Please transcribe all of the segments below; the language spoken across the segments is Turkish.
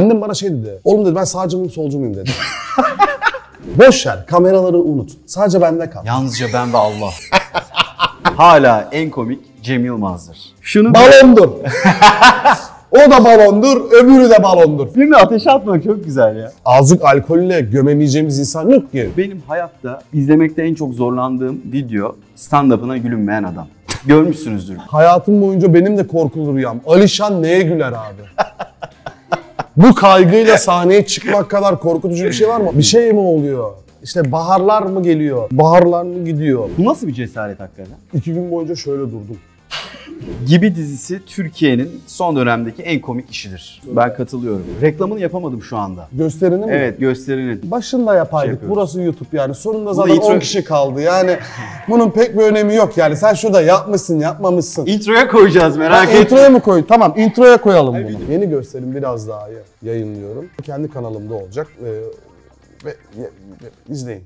Annem bana şey dedi. Oğlum dedi ben sağcı mıyım solcu muyum dedi. Boş ver kameraları unut. Sadece bende kal. Yalnızca ben ve Allah. Hala en komik Cem Yılmaz'dır. Şunu Balondur. o da balondur, öbürü de balondur. Filmi ateşe atmak çok güzel ya. Azıcık alkolle gömemeyeceğimiz insan yok ki. Benim hayatta izlemekte en çok zorlandığım video stand-up'ına gülünmeyen adam. Görmüşsünüzdür. Hayatım boyunca benim de korkulu rüyam. Alişan neye güler abi? Bu kaygıyla sahneye çıkmak kadar korkutucu bir şey var mı? Bir şey mi oluyor? İşte baharlar mı geliyor? Baharlar mı gidiyor? Bu nasıl bir cesaret hakikaten? İki gün boyunca şöyle durdum gibi dizisi Türkiye'nin son dönemdeki en komik işidir. Ben katılıyorum. Reklamını yapamadım şu anda. Gösterini mi? Evet gösterinin. Başında yapaydık. Şey Burası YouTube yani. Sonunda zaten intro... 10 kişi kaldı. Yani bunun pek bir önemi yok. Yani sen şurada yapmışsın, yapmamışsın. İntroya koyacağız merak etme. Introya mı koy? Tamam introya koyalım bunu. Bilmiyorum. Yeni gösterim biraz daha yayınlıyorum. Kendi kanalımda olacak. Ee, ve, ve, ve izleyin.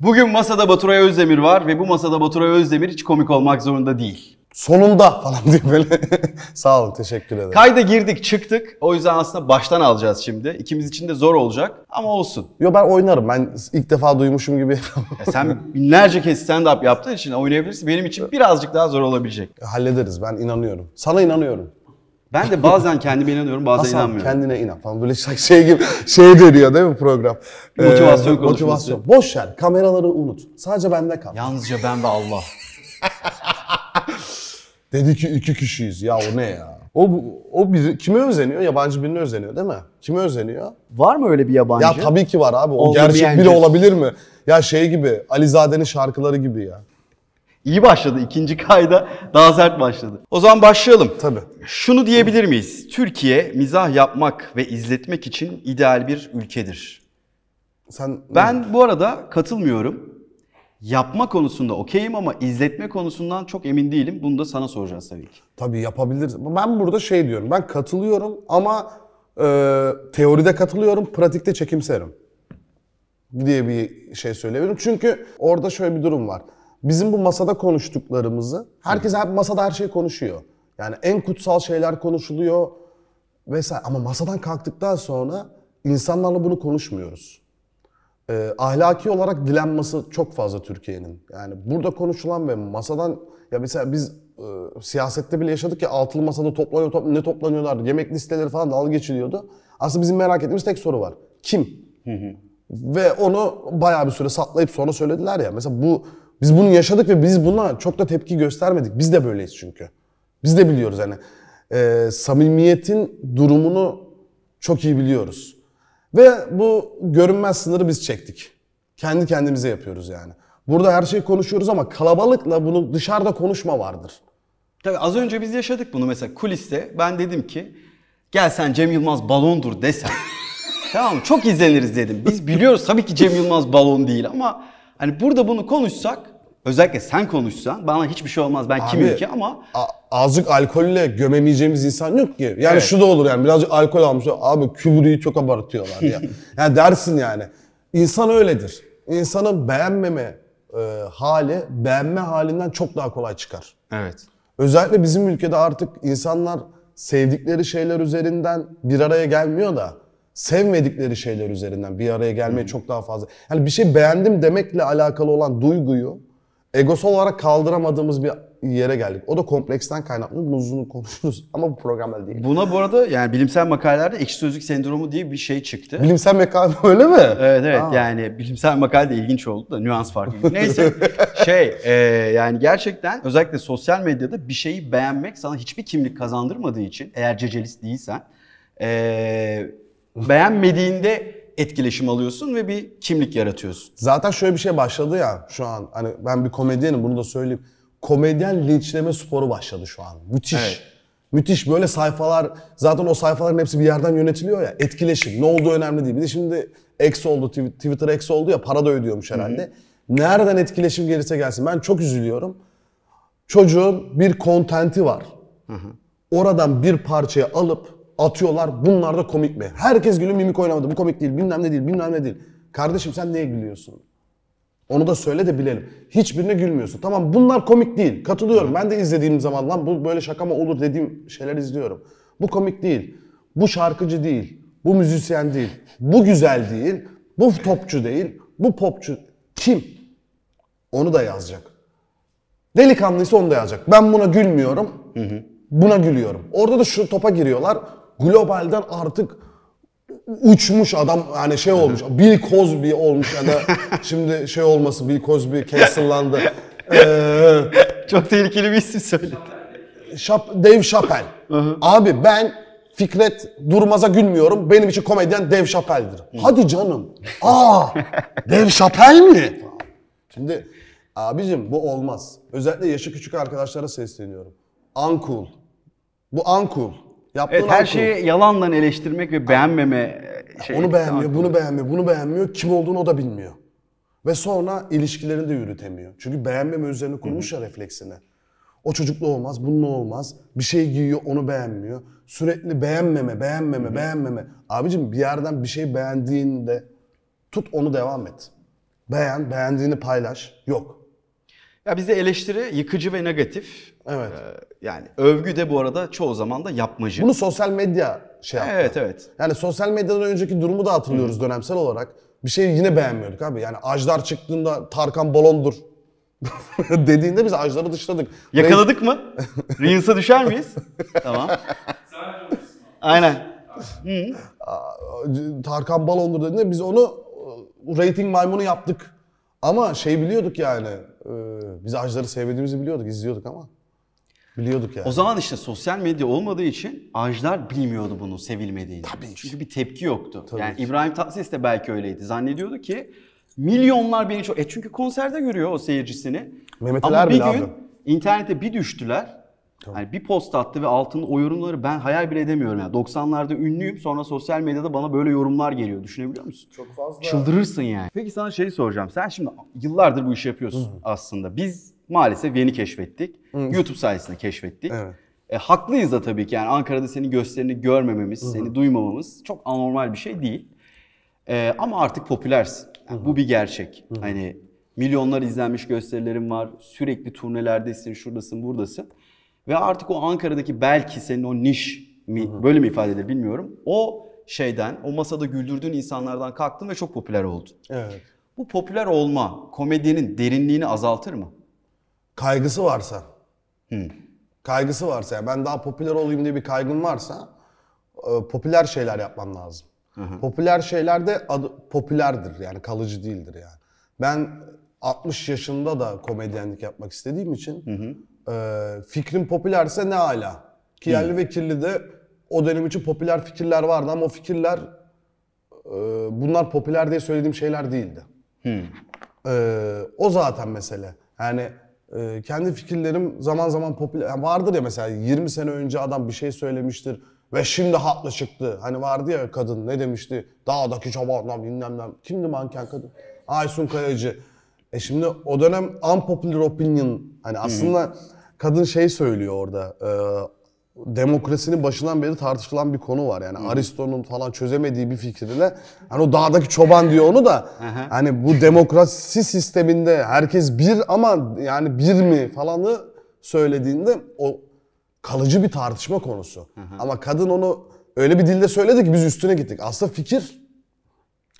Bugün masada Baturay Özdemir var ve bu masada Baturay Özdemir hiç komik olmak zorunda değil. Sonunda falan diye böyle. Sağ olun teşekkür ederim. Kayda girdik çıktık. O yüzden aslında baştan alacağız şimdi. İkimiz için de zor olacak ama olsun. Yo ben oynarım. Ben ilk defa duymuşum gibi. Ya sen binlerce kez stand-up yaptığın için oynayabilirsin. Benim için birazcık daha zor olabilecek. Hallederiz ben inanıyorum. Sana inanıyorum. Ben de bazen kendime inanıyorum, bazen Hasan, inanmıyorum. kendine inan falan böyle şey, şey gibi şey dönüyor değil mi program? Motivasyon ee, konuşması. Motivasyon. Boş ver, kameraları unut. Sadece bende kal. Yalnızca ben ve Allah. Dedi ki iki kişiyiz. Ya o ne ya? O o bizi kime özeniyor? Yabancı birini özeniyor değil mi? Kime özeniyor? Var mı öyle bir yabancı? Ya tabii ki var abi. O Oldu gerçek biri olabilir mi? Ya şey gibi Alizade'nin şarkıları gibi ya. İyi başladı. ikinci kayda daha sert başladı. O zaman başlayalım. Tabii. Şunu diyebilir miyiz? Türkiye mizah yapmak ve izletmek için ideal bir ülkedir. Sen Ben bu arada katılmıyorum. Yapma konusunda okeyim ama izletme konusundan çok emin değilim. Bunu da sana soracağız tabii ki. tabii yapabiliriz. Ben burada şey diyorum. Ben katılıyorum ama e, teoride katılıyorum, pratikte çekimserim diye bir şey söyleyebilirim. Çünkü orada şöyle bir durum var bizim bu masada konuştuklarımızı, herkes hep masada her şey konuşuyor. Yani en kutsal şeyler konuşuluyor vesaire. Ama masadan kalktıktan sonra insanlarla bunu konuşmuyoruz. Ee, ahlaki olarak dilenması çok fazla Türkiye'nin. Yani burada konuşulan ve masadan ya mesela biz e, siyasette bile yaşadık ya altılı masada toplanıyor, toplanıyor ne toplanıyorlar, yemek listeleri falan dalga geçiliyordu. Aslında bizim merak ettiğimiz tek soru var. Kim? Hı hı. Ve onu bayağı bir süre saklayıp sonra söylediler ya. Mesela bu biz bunu yaşadık ve biz buna çok da tepki göstermedik. Biz de böyleyiz çünkü. Biz de biliyoruz hani e, samimiyetin durumunu çok iyi biliyoruz. Ve bu görünmez sınırı biz çektik. Kendi kendimize yapıyoruz yani. Burada her şeyi konuşuyoruz ama kalabalıkla bunu dışarıda konuşma vardır. Tabii az önce biz yaşadık bunu mesela kuliste. Ben dedim ki gel sen Cem Yılmaz balondur desen. tamam mı? Çok izleniriz dedim. Biz biliyoruz tabii ki Cem Yılmaz balon değil ama Hani burada bunu konuşsak özellikle sen konuşsan bana hiçbir şey olmaz ben Abi, kimim ki ama azıcık alkolle gömemeyeceğimiz insan yok ki. Yani evet. şu da olur yani birazcık alkol almış Abi kübrüyü çok abartıyorlar ya. yani dersin yani. İnsan öyledir. İnsanın beğenmeme e, hali beğenme halinden çok daha kolay çıkar. Evet. Özellikle bizim ülkede artık insanlar sevdikleri şeyler üzerinden bir araya gelmiyor da sevmedikleri şeyler üzerinden bir araya gelmeye hmm. çok daha fazla. Yani bir şey beğendim demekle alakalı olan duyguyu egosal olarak kaldıramadığımız bir yere geldik. O da kompleksten kaynaklı. Bunu uzun konuşuruz ama bu programda değil. Buna bu arada yani bilimsel makalelerde ekşi sözlük sendromu diye bir şey çıktı. Bilimsel makale öyle mi? Evet evet Aa. yani bilimsel makale de ilginç oldu da nüans farkı. Neyse şey e, yani gerçekten özellikle sosyal medyada bir şeyi beğenmek sana hiçbir kimlik kazandırmadığı için eğer cecelist değilsen e, Beğenmediğinde etkileşim alıyorsun ve bir kimlik yaratıyorsun. Zaten şöyle bir şey başladı ya şu an. Hani ben bir komedyenim bunu da söyleyeyim. Komedyen linçleme sporu başladı şu an. Müthiş. Evet. Müthiş böyle sayfalar zaten o sayfaların hepsi bir yerden yönetiliyor ya etkileşim ne olduğu önemli değil. Bir de şimdi X oldu Twitter X oldu ya para da ödüyormuş herhalde. Hı-hı. Nereden etkileşim gelirse gelsin ben çok üzülüyorum. Çocuğun bir kontenti var. Hı-hı. Oradan bir parçayı alıp atıyorlar. Bunlar da komik mi? Herkes gülüyor mimik oynamadı. Bu komik değil, bilmem ne değil, bilmem ne değil. Kardeşim sen neye gülüyorsun? Onu da söyle de bilelim. Hiçbirine gülmüyorsun. Tamam bunlar komik değil. Katılıyorum. Ben de izlediğim zaman lan bu böyle şaka mı olur dediğim şeyler izliyorum. Bu komik değil. Bu şarkıcı değil. Bu müzisyen değil. Bu güzel değil. Bu topçu değil. Bu popçu kim? Onu da yazacak. Delikanlıysa onu da yazacak. Ben buna gülmüyorum. Buna gülüyorum. Orada da şu topa giriyorlar globalden artık uçmuş adam yani şey olmuş. Bill Cosby olmuş ya da şimdi şey olması Bill Cosby cancellandı. Ee, Çok tehlikeli bir isim söyledin. Şap, Dave Chappelle. Abi ben Fikret Durmaz'a gülmüyorum. Benim için komedyen Dev Chappelle'dir. Hadi canım. Aa! Dev Chappelle mi? Şimdi abicim bu olmaz. Özellikle yaşı küçük arkadaşlara sesleniyorum. Uncle Bu Uncle Yaptığın evet, her alkol. Şey. şeyi yalandan eleştirmek ve beğenmeme şey. Onu beğenmiyor, bunu beğenmiyor, bunu beğenmiyor. Kim olduğunu o da bilmiyor. Ve sonra ilişkilerini de yürütemiyor. Çünkü beğenmeme üzerine kurmuş ya refleksini. O çocukla olmaz, bununla olmaz. Bir şey giyiyor, onu beğenmiyor. Sürekli beğenmeme, beğenmeme, Hı-hı. beğenmeme. Abicim bir yerden bir şey beğendiğinde tut onu devam et. Beğen, beğendiğini paylaş. Yok. Ya bizde eleştiri yıkıcı ve negatif. Evet. Ee, yani övgü de bu arada çoğu zaman da yapmacı. Bunu sosyal medya şey yaptı. Evet evet. Yani sosyal medyadan önceki durumu da hatırlıyoruz Hı. dönemsel olarak. Bir şey yine beğenmiyorduk abi. Yani Ajdar çıktığında Tarkan Balondur dediğinde biz Ajdar'ı dışladık. Yakaladık mı? Reels'a düşer miyiz? tamam. Aynen. Hı. Tarkan Balondur dediğinde biz onu e, rating maymunu yaptık. Ama şey biliyorduk yani e, biz Ajdar'ı sevmediğimizi biliyorduk, izliyorduk ama biliyorduk yani. O zaman işte sosyal medya olmadığı için Ajdar bilmiyordu bunu sevilmediğini. Tabii ki. Çünkü bir tepki yoktu. Tabii yani ki. İbrahim Tatlıses de belki öyleydi. Zannediyordu ki milyonlar beni çok... E çünkü konserde görüyor o seyircisini. Mehmet Ama bir gün abi. internete bir düştüler. Tamam. Yani bir post attı ve altında o yorumları ben hayal bile edemiyorum. Yani 90'larda ünlüyüm sonra sosyal medyada bana böyle yorumlar geliyor. Düşünebiliyor musun? Çok fazla. Çıldırırsın yani. Peki sana şey soracağım. Sen şimdi yıllardır bu işi yapıyorsun Hı. aslında. Biz maalesef yeni keşfettik. Hı. YouTube sayesinde keşfettik. Evet. E, haklıyız da tabii ki. Yani Ankara'da senin gösterini görmememiz, Hı-hı. seni duymamamız çok anormal bir şey değil. E, ama artık popülersin. Yani bu bir gerçek. Hı-hı. Hani milyonlar izlenmiş gösterilerin var. Sürekli turnelerdesin, şuradasın, buradasın. Ve artık o Ankara'daki belki senin o niş mi, Hı-hı. böyle mi ifade edilir bilmiyorum. O şeyden, o masada güldürdüğün insanlardan kalktın ve çok popüler oldun. Evet. Bu popüler olma komedyenin derinliğini azaltır mı? Kaygısı varsa. Hı. Kaygısı varsa yani ben daha popüler olayım diye bir kaygım varsa e, popüler şeyler yapmam lazım. Hı-hı. Popüler şeyler de adı, popülerdir yani kalıcı değildir yani. Ben 60 yaşında da komedyenlik yapmak istediğim için hı hı. Ee, fikrin popülerse ne ala. Ki yerli hmm. ve kirli de o dönem için popüler fikirler vardı ama o fikirler e, bunlar popüler diye söylediğim şeyler değildi. Hmm. Ee, o zaten mesele. Yani e, kendi fikirlerim zaman zaman popüler yani vardır ya mesela 20 sene önce adam bir şey söylemiştir ve şimdi haklı çıktı. Hani vardı ya kadın ne demişti? Dağdaki çobanla bilmem ne. Kimdi manken kadın? Aysun Kayacı. E şimdi o dönem unpopular opinion hani hmm. aslında hmm kadın şey söylüyor orada. E, demokrasinin başından beri tartışılan bir konu var. Yani Aristo'nun falan çözemediği bir fikriyle hani o dağdaki çoban diyor onu da hani bu demokrasi sisteminde herkes bir ama yani bir mi falanı söylediğinde o kalıcı bir tartışma konusu. Ama kadın onu öyle bir dilde söyledi ki biz üstüne gittik. Aslında fikir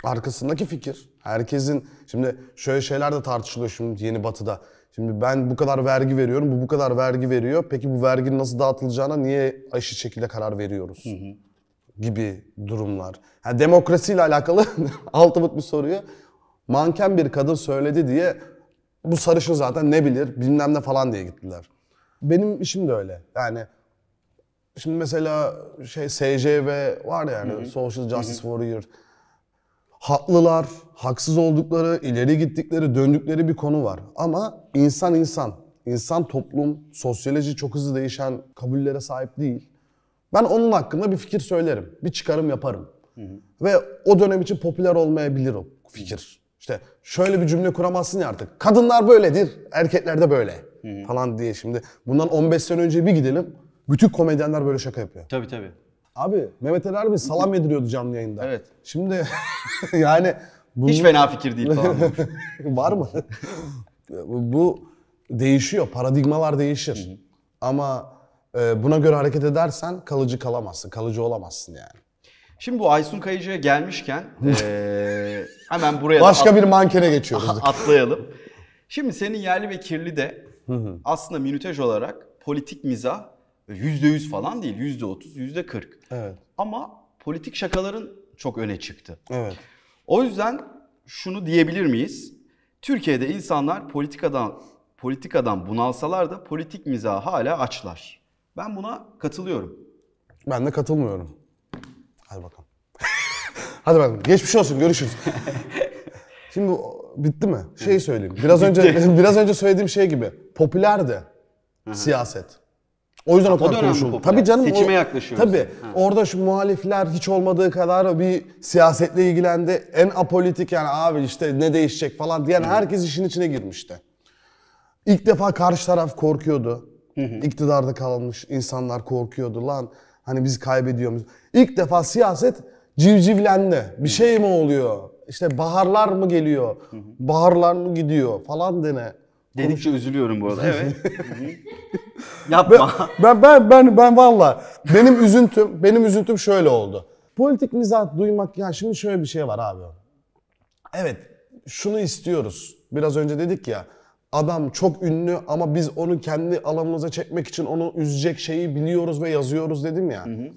arkasındaki fikir. Herkesin şimdi şöyle şeyler de tartışılıyor şimdi yeni batıda. Şimdi ben bu kadar vergi veriyorum, bu bu kadar vergi veriyor. Peki bu verginin nasıl dağıtılacağına niye aşı şekilde karar veriyoruz? Hı hı. Gibi durumlar. Yani demokrasiyle alakalı Altıbut bir soruyu manken bir kadın söyledi diye bu sarışın zaten ne bilir bilmem ne falan diye gittiler. Benim işim de öyle. Yani şimdi mesela şey SJV var yani hı hı. Social Justice hı hı. Warrior haklılar, haksız oldukları, ileri gittikleri, döndükleri bir konu var. Ama insan insan, insan toplum, sosyoloji çok hızlı değişen kabullere sahip değil. Ben onun hakkında bir fikir söylerim, bir çıkarım yaparım. Hı hı. Ve o dönem için popüler olmayabilir o fikir. İşte şöyle bir cümle kuramazsın ya artık. Kadınlar böyledir, erkekler de böyle hı hı. falan diye şimdi. Bundan 15 sene önce bir gidelim. Bütün komedyenler böyle şaka yapıyor. Tabii tabii. Abi Mehmet Ali Erbil salam yediriyordu canlı yayında. Evet. Şimdi yani... Bunu... Hiç fena fikir değil falan. Var mı? Bu değişiyor. Paradigmalar değişir. Hı hı. Ama e, buna göre hareket edersen kalıcı kalamazsın. Kalıcı olamazsın yani. Şimdi bu Aysun Kayıcı'ya gelmişken e, hemen buraya Başka bir mankene geçiyoruz. atlayalım. Şimdi senin yerli ve kirli de aslında minütaj olarak politik mizah %100 falan değil %30, %40. Evet. Ama politik şakaların çok öne çıktı. Evet. O yüzden şunu diyebilir miyiz? Türkiye'de insanlar politikadan politikadan bunalsalar da politik mizaha hala açlar. Ben buna katılıyorum. Ben de katılmıyorum. Hadi bakalım. Hadi bakalım. Geçmiş olsun. Görüşürüz. Şimdi bitti mi? Şey söyleyeyim. Biraz önce biraz önce söylediğim şey gibi. Popüler siyaset. O yüzden o kadar konuşuldu. Tabii canım. Seçime o, yaklaşıyoruz. Tabii. Ha. Orada şu muhalifler hiç olmadığı kadar bir siyasetle ilgilendi. En apolitik yani abi işte ne değişecek falan diyen herkes işin içine girmişti. İlk defa karşı taraf korkuyordu. Hı hı. İktidarda kalmış insanlar korkuyordu lan. Hani biz kaybediyoruz. İlk defa siyaset civcivlendi. Bir şey mi oluyor? İşte baharlar mı geliyor? Baharlar mı gidiyor falan dene. Dedikçe üzülüyorum bu arada. Evet. Yapma. Ben ben ben ben valla benim üzüntüm benim üzüntüm şöyle oldu. Politik mizah duymak ya şimdi şöyle bir şey var abi. Evet şunu istiyoruz. Biraz önce dedik ya adam çok ünlü ama biz onu kendi alanımıza çekmek için onu üzecek şeyi biliyoruz ve yazıyoruz dedim ya. Hı hı.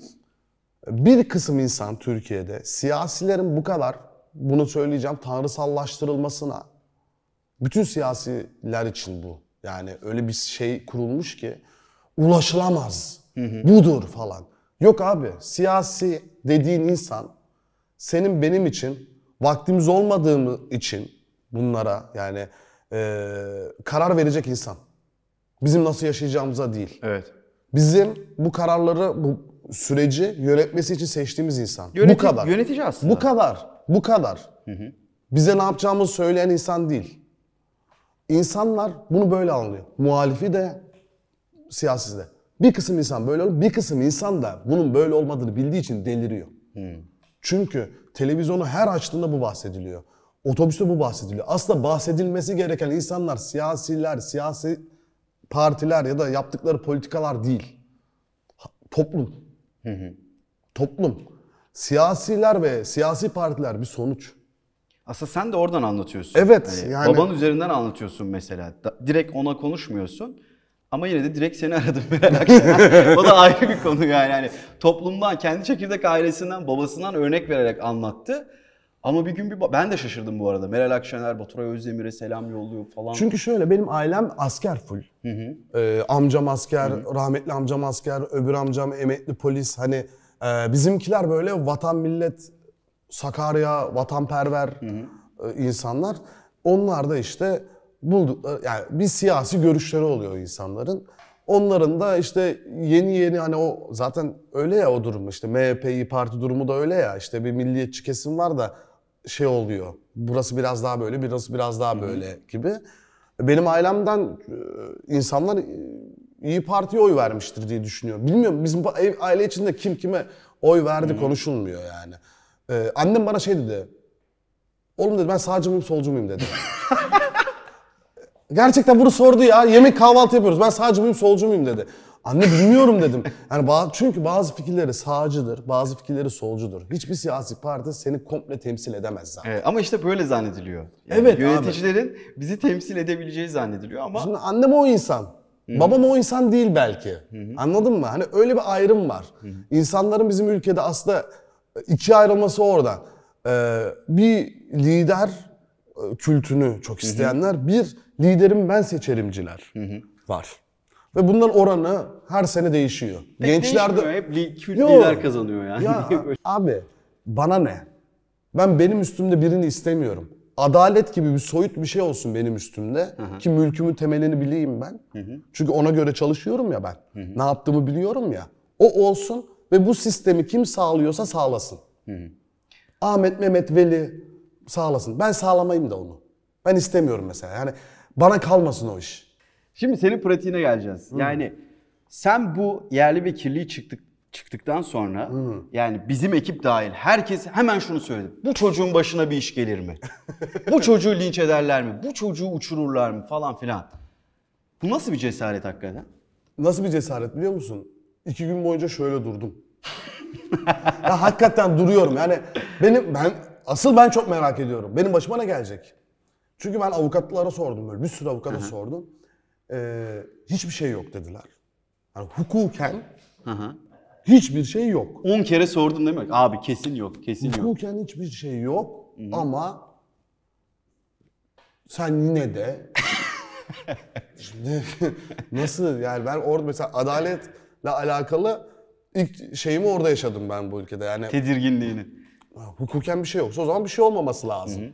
Bir kısım insan Türkiye'de siyasilerin bu kadar bunu söyleyeceğim tanrısallaştırılmasına bütün siyasiler için bu. Yani öyle bir şey kurulmuş ki ulaşılamaz. Hı Budur falan. Yok abi siyasi dediğin insan senin benim için vaktimiz olmadığı için bunlara yani e, karar verecek insan. Bizim nasıl yaşayacağımıza değil. Evet. Bizim bu kararları bu süreci yönetmesi için seçtiğimiz insan. Yöneti, bu kadar. Yönetici aslında. Bu kadar. Bu kadar. Hı hı. Bize ne yapacağımızı söyleyen insan değil. İnsanlar bunu böyle anlıyor. Muhalifi de, siyasi de. Bir kısım insan böyle oluyor, bir kısım insan da bunun böyle olmadığını bildiği için deliriyor. Hmm. Çünkü televizyonu her açtığında bu bahsediliyor. Otobüste bu bahsediliyor. Aslında bahsedilmesi gereken insanlar siyasiler, siyasi partiler ya da yaptıkları politikalar değil. Toplum. Hı Toplum. Siyasiler ve siyasi partiler bir sonuç. Aslında sen de oradan anlatıyorsun. Evet. Hani yani... Baban üzerinden anlatıyorsun mesela. direkt ona konuşmuyorsun. Ama yine de direkt seni aradım merak O da ayrı bir konu yani. yani. Toplumdan, kendi çekirdek ailesinden, babasından örnek vererek anlattı. Ama bir gün bir ben de şaşırdım bu arada. Meral Akşener, Baturay Özdemir'e selam yolluyor falan. Çünkü şöyle benim ailem asker full. Hı hı. Ee, amcam asker, hı hı. rahmetli amcam asker, öbür amcam emekli polis. Hani e, bizimkiler böyle vatan millet Sakarya, vatanperver hı hı. E, insanlar. Onlar da işte buldu, e, yani bir siyasi görüşleri oluyor insanların. Onların da işte yeni yeni hani o zaten öyle ya o durum işte MHP İYİ Parti durumu da öyle ya işte bir milliyetçi kesim var da şey oluyor. Burası biraz daha böyle, burası biraz daha böyle Hı-hı. gibi. Benim ailemden e, insanlar İyi Parti'ye oy vermiştir diye düşünüyorum. Bilmiyorum bizim aile içinde kim kime oy verdi Hı-hı. konuşulmuyor yani. Ee, annem bana şey dedi. Oğlum dedi ben sağcı mıyım solcu muyum dedi. Gerçekten bunu sordu ya. Yemek kahvaltı yapıyoruz. Ben sağcı mıyım solcu muyum dedi. Anne bilmiyorum dedim. Yani bazı, çünkü bazı fikirleri sağcıdır, bazı fikirleri solcudur. Hiçbir siyasi parti seni komple temsil edemez zaten. Evet, ama işte böyle zannediliyor. Yani evet Yöneticilerin abi. bizi temsil edebileceği zannediliyor ama... Şimdi annem o insan. Hı-hı. Babam o insan değil belki. Hı-hı. Anladın mı? Hani öyle bir ayrım var. Hı-hı. İnsanların bizim ülkede aslında İkiye ayrılması oradan. Ee, bir lider e, kültünü çok isteyenler, hı hı. bir liderim ben seçerimciler hı hı. var. Ve bunların oranı her sene değişiyor. Pek Gençlerde hep li- kült lider kazanıyor yani. Ya, abi bana ne? Ben benim üstümde birini istemiyorum. Adalet gibi bir soyut bir şey olsun benim üstümde hı hı. ki mülkümün temelini bileyim ben. Hı hı. Çünkü ona göre çalışıyorum ya ben. Hı hı. Ne yaptığımı biliyorum ya. O olsun ve bu sistemi kim sağlıyorsa sağlasın. Hı hı. Ahmet, Mehmet, Veli sağlasın. Ben sağlamayayım da onu. Ben istemiyorum mesela. Yani bana kalmasın o iş. Şimdi senin pratiğine geleceğiz. Hı. Yani sen bu yerli ve kirli çıktık çıktıktan sonra hmm. yani bizim ekip dahil herkes hemen şunu söyledi. Bu çocuğun başına bir iş gelir mi? bu çocuğu linç ederler mi? Bu çocuğu uçururlar mı falan filan. Bu nasıl bir cesaret hakikaten? Nasıl bir cesaret biliyor musun? iki gün boyunca şöyle durdum. ya hakikaten duruyorum. Yani benim ben asıl ben çok merak ediyorum. Benim başıma ne gelecek? Çünkü ben avukatlara sordum böyle bir sürü avukata Hı-hı. sordum. Ee, hiçbir şey yok dediler. Yani hukuken Hı-hı. hiçbir şey yok. 10 kere sordun değil mi? Abi kesin yok, kesin hukuken yok. Hukuken hiçbir şey yok Hı-hı. ama sen yine de Şimdi nasıl yani ben orada mesela adalet alakalı ilk şeyimi orada yaşadım ben bu ülkede. Yani Tedirginliğini. hukuken bir şey yoksa o zaman bir şey olmaması lazım. Hı hı.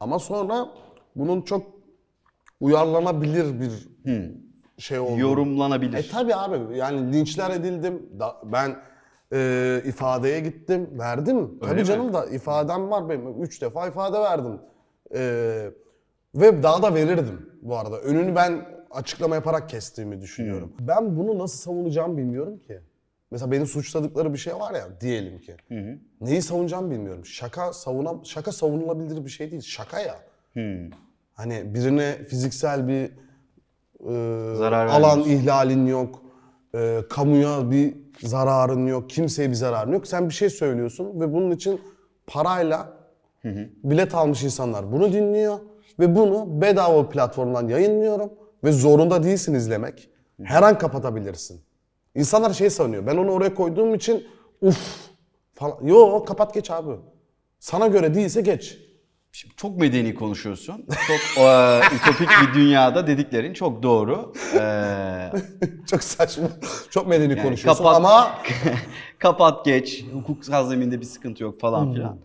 Ama sonra bunun çok uyarlanabilir bir hı. Hmm. şey oldu. Yorumlanabilir. E tabi abi yani linçler edildim. Da, ben e, ifadeye gittim. Verdim. Tabi canım mi? da ifadem var benim. Üç defa ifade verdim. E, ve daha da verirdim bu arada. Önünü ben açıklama yaparak kestiğimi düşünüyorum. Hı. Ben bunu nasıl savunacağım bilmiyorum ki. Mesela beni suçladıkları bir şey var ya diyelim ki. Hı hı. Neyi savunacağım bilmiyorum. Şaka savunam şaka savunulabilir bir şey değil. Şaka ya. Hı. Hani birine fiziksel bir e, Zarar alan ihlalin yok. E, kamuya bir zararın yok. Kimseye bir zararın yok. Sen bir şey söylüyorsun ve bunun için parayla hı hı. bilet almış insanlar bunu dinliyor ve bunu bedava platformdan yayınlıyorum ve zorunda değilsin izlemek. Her an kapatabilirsin. İnsanlar şey sanıyor. Ben onu oraya koyduğum için uf falan. Yo kapat geç abi. Sana göre değilse geç. Şimdi çok medeni konuşuyorsun. Çok e, ütopik bir dünyada dediklerin çok doğru. Ee, çok saçma. Çok medeni yani konuşuyorsun kapat, ama... kapat geç, Hukuk zeminde bir sıkıntı yok falan filan.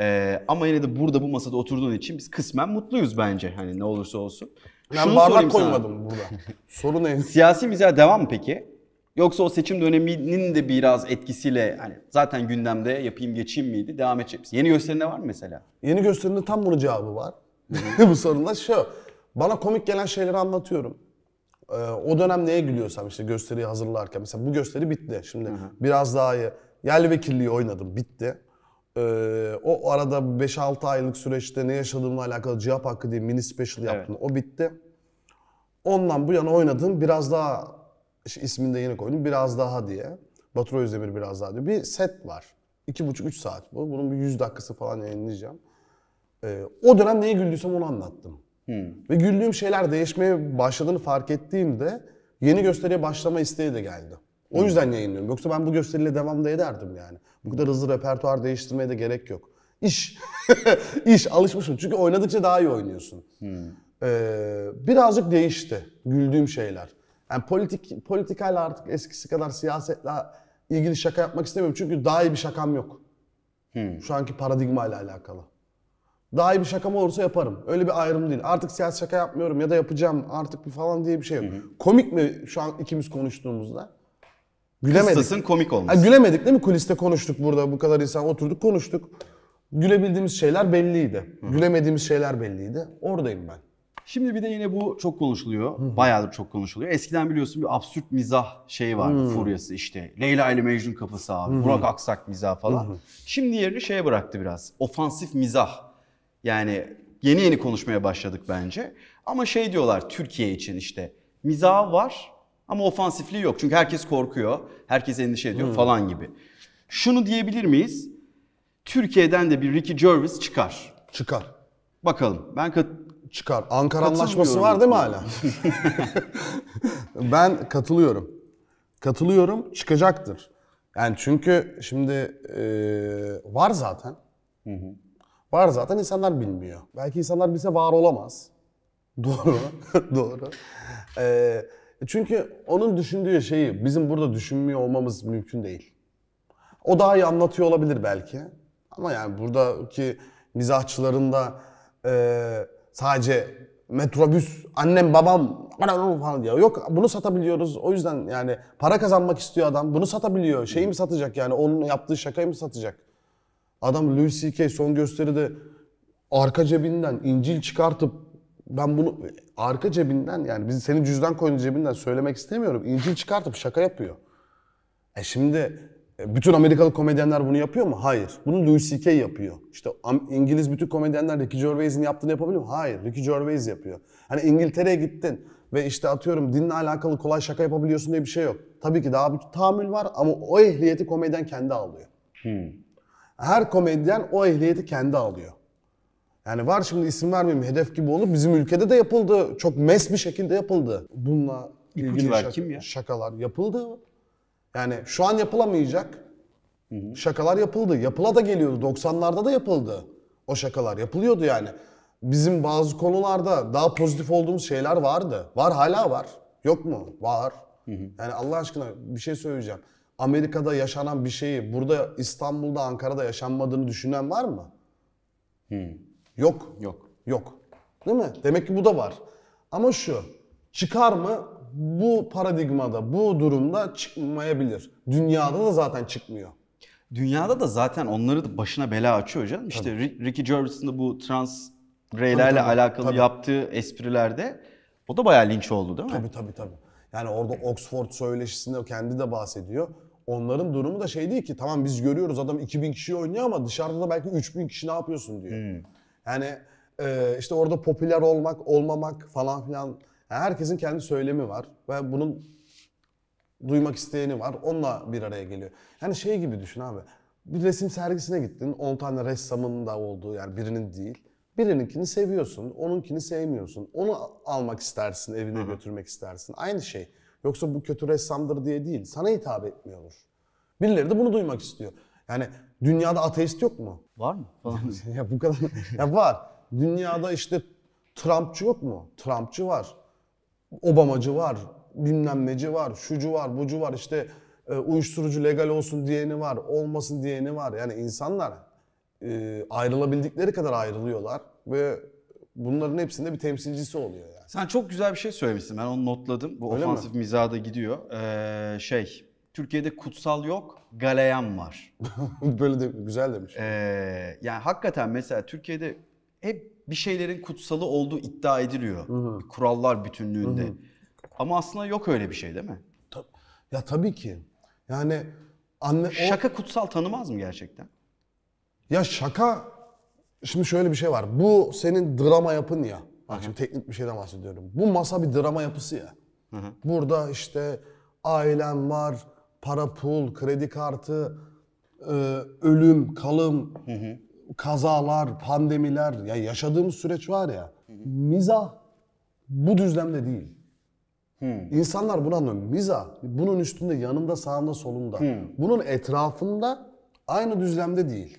Ee, ama yine de burada bu masada oturduğun için biz kısmen mutluyuz bence. Hani ne olursa olsun. Ben Şunu bardak sorayım sana. koymadım burada. Soru ne? Siyasi mizah devam mı peki? Yoksa o seçim döneminin de biraz etkisiyle hani zaten gündemde yapayım geçeyim miydi devam edecek misin? Yeni gösterinde var mı mesela? Yeni gösterimde tam bunun cevabı var. Bu sorunun şu. Bana komik gelen şeyleri anlatıyorum. Ee, o dönem neye gülüyorsam işte gösteriyi hazırlarken. Mesela bu gösteri bitti. Şimdi biraz daha iyi. Yerli vekilliği oynadım. Bitti. Ee, o arada 5-6 aylık süreçte ne yaşadığımla alakalı cevap hakkı diye mini special yaptım. O bitti. Ondan bu yana oynadım biraz daha işte ismini de yeni koydum. Biraz daha diye. Batur Özdemir biraz daha diye Bir set var. 2,5-3 saat bu. Bunun bir 100 dakikası falan yayınlayacağım. Ee, o dönem neye güldüysem onu anlattım. Hmm. Ve güldüğüm şeyler değişmeye başladığını fark ettiğimde yeni gösteriye başlama isteği de geldi. O hmm. yüzden yayınlıyorum. Yoksa ben bu gösteriyle devam ederdim yani. Bu kadar hızlı repertuar değiştirmeye de gerek yok. İş. İş. alışmışsın Çünkü oynadıkça daha iyi oynuyorsun. Hmm. Ee, birazcık değişti güldüğüm şeyler. Yani politik politikayla artık eskisi kadar siyasetle ilgili şaka yapmak istemiyorum. Çünkü daha iyi bir şakam yok. Hmm. Şu anki paradigma ile alakalı. Daha iyi bir şakam olursa yaparım. Öyle bir ayrım değil. Artık siyasi şaka yapmıyorum ya da yapacağım artık bir falan diye bir şey yok. Hı Komik mi şu an ikimiz konuştuğumuzda? Gülemedik. Kıstasın komik olması. Ha, gülemedik değil mi? Kuliste konuştuk burada. Bu kadar insan oturduk konuştuk. Gülebildiğimiz şeyler belliydi. Hı. Gülemediğimiz şeyler belliydi. Oradayım ben. Şimdi bir de yine bu çok konuşuluyor. Hı. Bayağıdır çok konuşuluyor. Eskiden biliyorsun bir absürt mizah şeyi vardı. Hı. Hmm. Furyası işte. Leyla ile Mecnun kapısı abi. Hı. Hmm. Burak Aksak mizah falan. Hı. Hmm. Şimdi yerini şeye bıraktı biraz. Ofansif mizah. Yani yeni yeni konuşmaya başladık bence. Ama şey diyorlar Türkiye için işte. Mizah var ama ofansifliği yok. Çünkü herkes korkuyor. Herkes endişe ediyor hmm. falan gibi. Şunu diyebilir miyiz? Türkiye'den de bir Ricky Jervis çıkar. Çıkar. Bakalım. Ben kat çıkar. Ankara anlaşması var değil mi hala? ben katılıyorum. Katılıyorum. Çıkacaktır. Yani çünkü şimdi e, var zaten. Hı hı. Var zaten insanlar bilmiyor. Belki insanlar bize var olamaz. Doğru. Doğru. Ee, çünkü onun düşündüğü şeyi bizim burada düşünmüyor olmamız mümkün değil. O daha iyi anlatıyor olabilir belki. Ama yani buradaki mizahçıların da e, sadece metrobüs, annem babam falan diyor. Yok bunu satabiliyoruz. O yüzden yani para kazanmak istiyor adam. Bunu satabiliyor. Şeyi mi satacak yani? Onun yaptığı şakayı mı satacak? Adam Louis C.K. son gösteride arka cebinden İncil çıkartıp ben bunu arka cebinden yani biz senin cüzdan koyun cebinden söylemek istemiyorum. İncil çıkartıp şaka yapıyor. E şimdi e, bütün Amerikalı komedyenler bunu yapıyor mu? Hayır. Bunu Louis C.K. yapıyor. İşte İngiliz bütün komedyenler Ricky Gervais'in yaptığını yapabiliyor mu? Hayır. Ricky Gervais yapıyor. Hani İngiltere'ye gittin ve işte atıyorum dinle alakalı kolay şaka yapabiliyorsun diye bir şey yok. Tabii ki daha bir tahammül var ama o ehliyeti komedyen kendi alıyor. Hmm. Her komedyen o ehliyeti kendi alıyor. Yani var şimdi isim vermeyeyim hedef gibi olup bizim ülkede de yapıldı. Çok mes bir şekilde yapıldı. Bununla ilgili şak- kim ya? şakalar yapıldı. Yani şu an yapılamayacak Hı-hı. şakalar yapıldı. Yapıla da geliyordu. 90'larda da yapıldı. O şakalar yapılıyordu yani. Bizim bazı konularda daha pozitif olduğumuz şeyler vardı. Var hala var. Yok mu? Var. Hı-hı. Yani Allah aşkına bir şey söyleyeceğim. Amerika'da yaşanan bir şeyi burada İstanbul'da, Ankara'da yaşanmadığını düşünen var mı? Hı. Yok. Yok. Yok. Değil mi? Demek ki bu da var. Ama şu, çıkar mı? Bu paradigmada, bu durumda çıkmayabilir. Dünyada da zaten çıkmıyor. Dünyada da zaten onları da başına bela açıyor hocam. İşte Tabii. Ricky Gervais'in de bu trans bireylerle tabii, tabii, alakalı tabii. yaptığı esprilerde o da bayağı linç oldu değil mi? Tabii tabii tabii. Yani orada Oxford söyleşisinde o kendi de bahsediyor. Onların durumu da şey değil ki tamam biz görüyoruz adam 2000 kişi oynuyor ama dışarıda da belki 3000 kişi ne yapıyorsun diyor. Hmm. Yani e, işte orada popüler olmak, olmamak falan filan. Yani herkesin kendi söylemi var ve bunun duymak isteyeni var. Onunla bir araya geliyor. Yani şey gibi düşün abi. Bir resim sergisine gittin. 10 tane ressamın da olduğu yani birinin değil. Birininkini seviyorsun, onunkini sevmiyorsun. Onu almak istersin, evine Hı-hı. götürmek istersin. Aynı şey. Yoksa bu kötü ressamdır diye değil. Sana hitap etmiyordur. Birileri de bunu duymak istiyor. Yani dünyada ateist yok mu? Var mı? ya bu kadar. ya var. Dünyada işte Trumpçı yok mu? Trumpçı var. Obamacı var. Bilmem neci var. Şucu var, bucu var. İşte e, uyuşturucu legal olsun diyeni var. Olmasın diyeni var. Yani insanlar e, ayrılabildikleri kadar ayrılıyorlar. Ve bunların hepsinde bir temsilcisi oluyor yani. Sen çok güzel bir şey söylemişsin. Ben onu notladım. Bu Öyle ofansif mi? mizaha da gidiyor. Ee, şey Türkiye'de kutsal yok, galeyan var. Böyle de güzel demiş. Ee, yani hakikaten mesela Türkiye'de hep bir şeylerin kutsalı olduğu iddia ediliyor. Hı-hı. Kurallar bütünlüğünde. Hı-hı. Ama aslında yok öyle bir şey değil mi? Ta- ya tabii ki. Yani anne o... şaka kutsal tanımaz mı gerçekten? Ya şaka şimdi şöyle bir şey var. Bu senin drama yapın ya. Bak Hı-hı. şimdi teknik bir şeyden bahsediyorum. Bu masa bir drama yapısı ya. Hı-hı. Burada işte ailen var, para, pul, kredi kartı, e, ölüm, kalım, hı hı. kazalar, pandemiler, ya yaşadığımız süreç var ya, hı hı. mizah bu düzlemde değil. Hmm. İnsanlar bunu anlıyor miza bunun üstünde, yanında, sağında, solunda. Hmm. Bunun etrafında aynı düzlemde değil.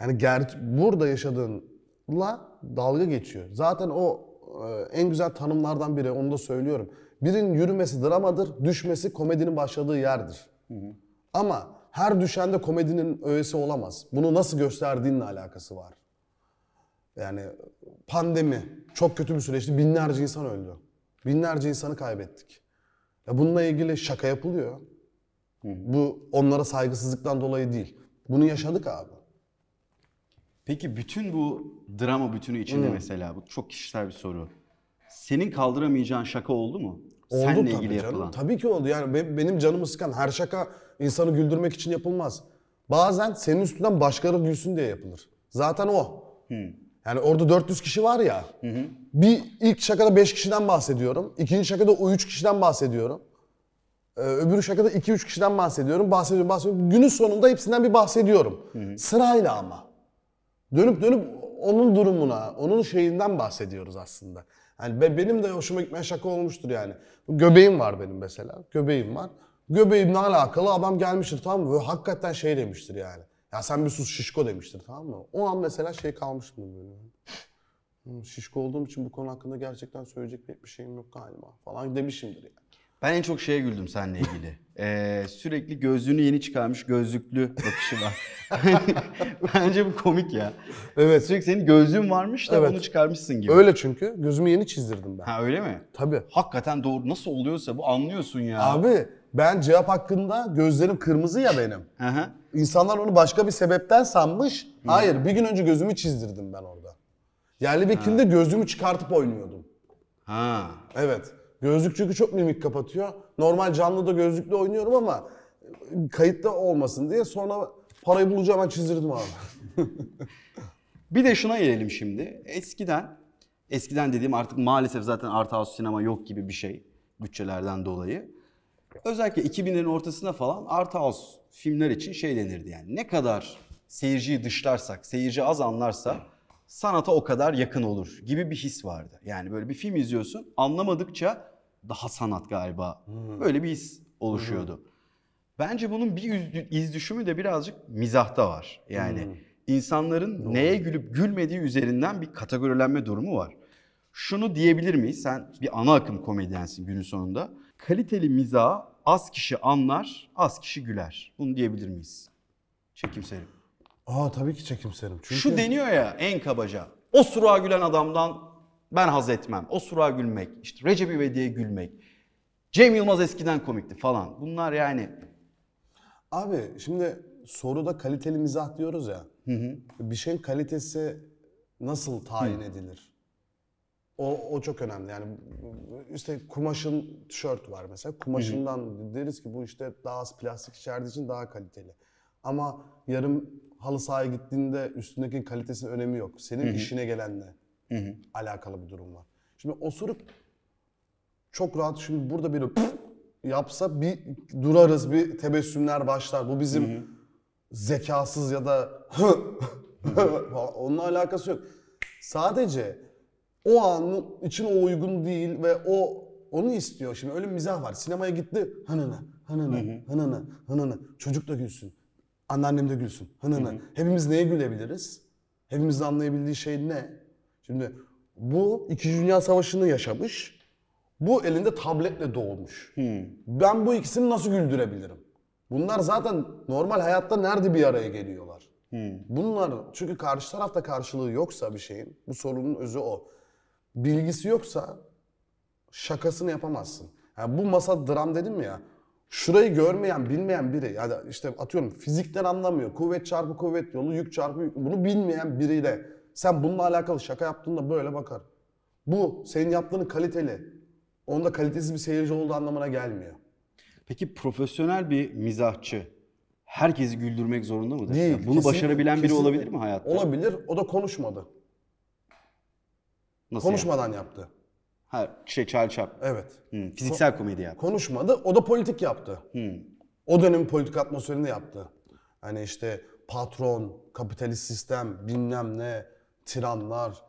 Yani ger burada yaşadığınla dalga geçiyor. Zaten o e, en güzel tanımlardan biri. Onu da söylüyorum. Birinin yürümesi dramadır, düşmesi komedinin başladığı yerdir. Hı hı. Ama her düşen de komedinin öğesi olamaz. Bunu nasıl gösterdiğinle alakası var. Yani pandemi çok kötü bir süreçti. Binlerce insan öldü. Binlerce insanı kaybettik. Ya bununla ilgili şaka yapılıyor. Hı hı. Bu onlara saygısızlıktan dolayı değil. Bunu yaşadık abi. Peki bütün bu drama bütünü içinde Hı. mesela bu çok kişisel bir soru senin kaldıramayacağın şaka oldu mu? Oldu Seninle tabii ilgili canım. yapılan. Tabii ki oldu. Yani benim canımı sıkan her şaka insanı güldürmek için yapılmaz. Bazen senin üstünden başkaları gülsün diye yapılır. Zaten o. Yani orada 400 kişi var ya. Bir ilk şakada 5 kişiden bahsediyorum. İkinci şakada o 3 kişiden bahsediyorum. Ee, öbürü şakada 2-3 kişiden bahsediyorum. Bahsediyorum, bahsediyorum. Günün sonunda hepsinden bir bahsediyorum. Sırayla ama. Dönüp dönüp onun durumuna, onun şeyinden bahsediyoruz aslında. Yani benim de hoşuma gitmeyen şaka olmuştur yani. Göbeğim var benim mesela. Göbeğim var. Göbeğimle alakalı adam gelmiştir tamam mı? Böyle hakikaten şey demiştir yani. Ya sen bir sus şişko demiştir tamam mı? O an mesela şey kalmıştım böyle. Hmm, şişko olduğum için bu konu hakkında gerçekten söyleyecek bir şeyim yok galiba falan demişimdir yani. Ben en çok şeye güldüm seninle ilgili. Ee, sürekli gözlüğünü yeni çıkarmış gözlüklü bakışı var. Bence bu komik ya. Evet. Sürekli senin gözlüğün varmış da Evet. onu çıkarmışsın gibi. Öyle çünkü gözümü yeni çizdirdim ben. Ha öyle mi? Tabii. Hakikaten doğru. Nasıl oluyorsa bu anlıyorsun ya. Abi ben cevap hakkında gözlerim kırmızı ya benim. İnsanlar onu başka bir sebepten sanmış. Hayır bir gün önce gözümü çizdirdim ben orada. Yerli kinde gözümü çıkartıp oynuyordum. Ha. Evet. Gözlük çünkü çok mimik kapatıyor. Normal canlıda da gözlüklü oynuyorum ama kayıtta olmasın diye sonra parayı bulacağım ben çizdirdim abi. bir de şuna gelelim şimdi. Eskiden, eskiden dediğim artık maalesef zaten art house sinema yok gibi bir şey bütçelerden dolayı. Özellikle 2000'lerin ortasında falan art house filmler için şey denirdi yani. Ne kadar seyirciyi dışlarsak, seyirci az anlarsa sanata o kadar yakın olur gibi bir his vardı. Yani böyle bir film izliyorsun anlamadıkça daha sanat galiba. Hmm. Böyle bir his oluşuyordu. Hmm. Bence bunun bir iz düşümü de birazcık mizahta var. Yani hmm. insanların Doğru. neye gülüp gülmediği üzerinden bir kategorilenme durumu var. Şunu diyebilir miyiz? Sen bir ana akım komedyensin günün sonunda. Kaliteli mizahı az kişi anlar, az kişi güler. Bunu diyebilir miyiz? Çekim Çekimserim. Aa tabii ki çekimserim. Çünkü... Şu deniyor ya en kabaca. O surağa gülen adamdan ben haz etmem. O surağa gülmek, işte Recep İvedik'e gülmek. Cem Yılmaz eskiden komikti falan. Bunlar yani. Abi şimdi soruda kaliteli mizah diyoruz ya. Hı hı. Bir şeyin kalitesi nasıl tayin hı. edilir? O, o çok önemli. Yani işte kumaşın tişört var mesela. Kumaşından hı hı. deriz ki bu işte daha az plastik içerdiği için daha kaliteli. Ama yarım halı sahaya gittiğinde üstündeki kalitesinin önemi yok. Senin Hı-hı. işine gelenle Hı-hı. alakalı bir durum var. Şimdi osuruk çok rahat şimdi burada bir yapsa bir durarız, bir tebessümler başlar. Bu bizim Hı-hı. zekasız ya da onunla alakası yok. Sadece o anın için o uygun değil ve o onu istiyor. Şimdi öyle bir mizah var. Sinemaya gitti. Hanana, hanana, hanana, hanana. Çocuk da gülsün. Anneannem de gülsün. Hınını. Hı hı. Hepimiz neye gülebiliriz? Hepimizin anlayabildiği şey ne? Şimdi bu İkinci Dünya Savaşı'nı yaşamış. Bu elinde tabletle doğmuş. Hmm. Ben bu ikisini nasıl güldürebilirim? Bunlar zaten normal hayatta nerede bir araya geliyorlar? Hmm. Bunlar çünkü karşı tarafta karşılığı yoksa bir şeyin, bu sorunun özü o. Bilgisi yoksa şakasını yapamazsın. Yani bu masa dram dedim ya. Şurayı görmeyen, bilmeyen biri ya da işte atıyorum fizikten anlamıyor. Kuvvet çarpı kuvvet yolu, yük çarpı yük. Bunu bilmeyen biriyle sen bununla alakalı şaka yaptığında böyle bakar. Bu senin yaptığının kaliteli. Onda kalitesiz bir seyirci olduğu anlamına gelmiyor. Peki profesyonel bir mizahçı herkesi güldürmek zorunda mıdır? Değil. Yani bunu kesinlikle, başarabilen biri olabilir mi hayatta? Olabilir. O da konuşmadı. Nasıl Konuşmadan yani? yaptı. Ha şey Charlie Chaplin. Evet. Hı, fiziksel Ko- komedi yaptı. Konuşmadı. O da politik yaptı. Hı. O dönemin politik atmosferini yaptı. Hani işte patron, kapitalist sistem, bilmem ne, tiranlar,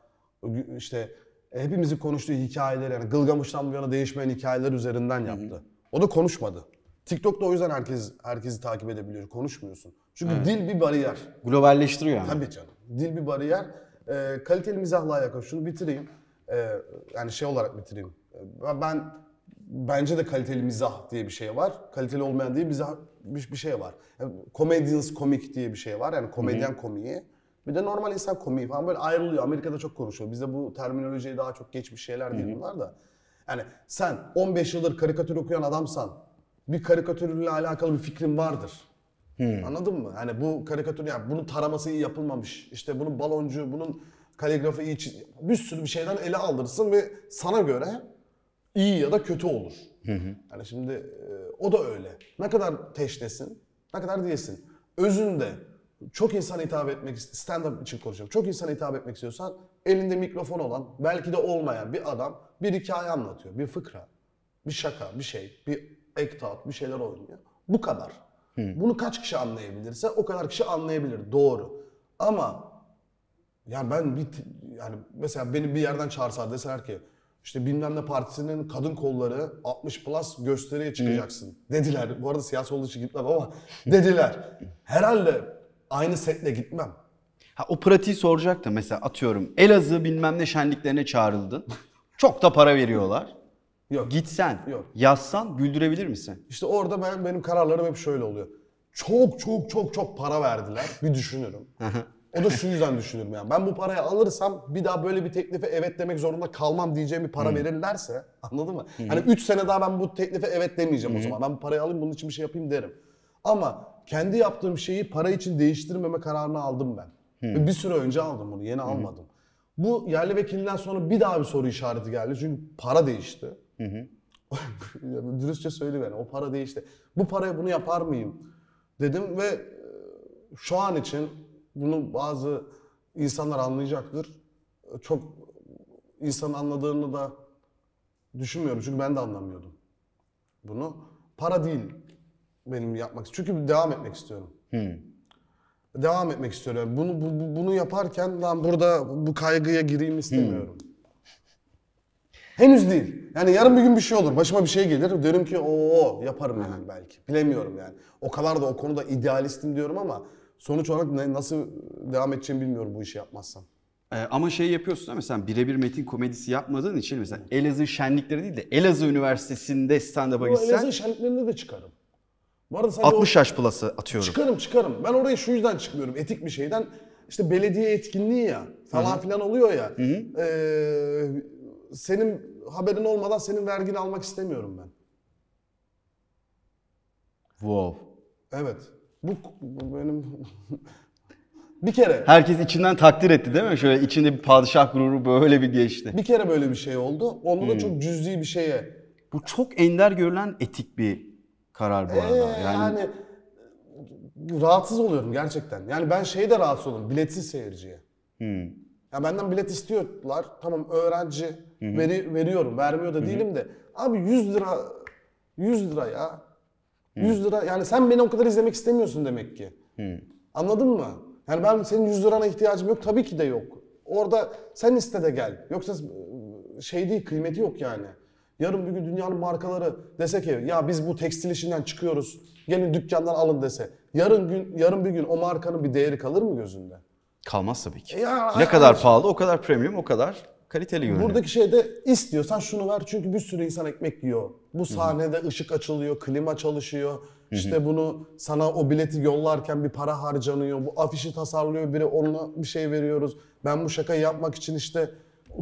işte e, hepimizin konuştuğu hikayeler yani Gılgamış'tan bu yana değişmeyen hikayeler üzerinden yaptı. Hı hı. O da konuşmadı. TikTok'ta o yüzden herkes herkesi takip edebiliyor. Konuşmuyorsun. Çünkü evet. dil bir bariyer. Globalleştiriyor yani. Tabii canım. Dil bir bariyer. Ee, kaliteli mizahla alakalı. Şunu bitireyim e, yani şey olarak bitireyim. Ee, ben bence de kaliteli mizah diye bir şey var. Kaliteli olmayan diye mizah bir, bir şey var. Yani ee, comedians komik diye bir şey var. Yani komedyen hı komiği. Bir de normal insan komiği falan böyle ayrılıyor. Amerika'da çok konuşuyor. Bizde bu terminolojiye daha çok geçmiş şeyler diye bunlar da. Yani sen 15 yıldır karikatür okuyan adamsan bir karikatürle alakalı bir fikrin vardır. Hmm. Anladın mı? Yani bu karikatür yani bunun taraması iyi yapılmamış. İşte bunun baloncu, bunun kaligrafi iyi çiz... Bir sürü bir şeyden ele alırsın ve sana göre iyi ya da kötü olur. Hı hı. Yani şimdi e, o da öyle. Ne kadar teşnesin, ne kadar diyesin. Özünde çok insan hitap etmek stand-up için konuşuyorum. Çok insan hitap etmek istiyorsan elinde mikrofon olan, belki de olmayan bir adam bir hikaye anlatıyor. Bir fıkra, bir şaka, bir şey, bir ektat, bir şeyler oynuyor. Bu kadar. Hı. Bunu kaç kişi anlayabilirse o kadar kişi anlayabilir. Doğru. Ama yani ben bir yani mesela beni bir yerden çağırsalar deseler ki işte bilmem ne partisinin kadın kolları 60 plus gösteriye çıkacaksın dediler. Bu arada siyasi olduğu için gitmem ama dediler. Herhalde aynı setle gitmem. Ha, o pratiği soracaktım mesela atıyorum Elazığ bilmem ne şenliklerine çağrıldın. Çok da para veriyorlar. Yok. Gitsen, Yok. yazsan güldürebilir misin? İşte orada ben benim kararlarım hep şöyle oluyor. Çok çok çok çok para verdiler. Bir düşünürüm. O da şu yüzden düşünürüm yani. Ben bu parayı alırsam bir daha böyle bir teklife evet demek zorunda kalmam diyeceğim bir para verirlerse anladın mı? Hani 3 sene daha ben bu teklife evet demeyeceğim o zaman. Ben bu parayı alayım bunun için bir şey yapayım derim. Ama kendi yaptığım şeyi para için değiştirmeme kararını aldım ben. Ve bir süre önce aldım bunu. Yeni almadım. Bu yerli vekilinden sonra bir daha bir soru işareti geldi. Çünkü para değişti. Dürüstçe söyleyeyim yani o para değişti. Bu paraya bunu yapar mıyım? Dedim ve e, şu an için bunu bazı insanlar anlayacaktır. Çok insan anladığını da düşünmüyorum. Çünkü ben de anlamıyordum bunu. Para değil benim yapmak Çünkü devam etmek istiyorum. Hmm. Devam etmek istiyorum. Bunu bu, bu, bunu yaparken lan burada bu kaygıya gireyim istemiyorum. Hmm. Henüz değil. Yani yarın bir gün bir şey olur. Başıma bir şey gelir. Derim ki o yaparım yani belki. Bilemiyorum yani. O kadar da o konuda idealistim diyorum ama sonuç olarak ne, nasıl devam edeceğimi bilmiyorum bu işi yapmazsam. Ee, ama şey yapıyorsun ama sen birebir metin komedisi yapmadığın için mesela Elazığ şenlikleri değil de Elazığ Üniversitesi'nde stand-up'a gitsen... Elazığ şenliklerinde de çıkarım. Bu arada 60 yaş plus'ı atıyorum. Çıkarım çıkarım. Ben oraya şu yüzden çıkmıyorum. Etik bir şeyden İşte belediye etkinliği ya falan Hı-hı. filan oluyor ya. E, senin haberin olmadan senin vergini almak istemiyorum ben. Wow. Evet. Bu, bu benim bir kere. Herkes içinden takdir etti değil mi? Şöyle içinde bir padişah gururu böyle bir geçti. Bir kere böyle bir şey oldu. Onda hmm. da çok cüzdi bir şeye. Bu çok ender görülen etik bir karar bu ee, arada. Yani... yani rahatsız oluyorum gerçekten. Yani ben şeyi de rahatsız oluyorum. Biletsiz seyirciye. Hmm. Ya benden bilet istiyorlar. Tamam öğrenci hı veri, veriyorum. Vermiyor da değilim de. Abi 100 lira 100 lira ya. 100 lira yani sen beni o kadar izlemek istemiyorsun demek ki. Hı. Anladın mı? Yani ben senin 100 lirana ihtiyacım yok tabii ki de yok. Orada sen iste de gel. Yoksa e, şey değil kıymeti yok yani. Yarın bir gün dünyanın markaları dese ki ya biz bu tekstil işinden çıkıyoruz. Gelin dükkandan alın dese. Yarın gün yarın bir gün o markanın bir değeri kalır mı gözünde? Kalmaz tabii ki. E ya, ne kadar pahalı o kadar premium o kadar kaliteli görünüyor. Buradaki şey de istiyorsan şunu ver çünkü bir sürü insan ekmek yiyor. Bu sahnede Hı-hı. ışık açılıyor, klima çalışıyor. İşte bunu sana o bileti yollarken bir para harcanıyor. Bu afişi tasarlıyor biri onunla bir şey veriyoruz. Ben bu şakayı yapmak için işte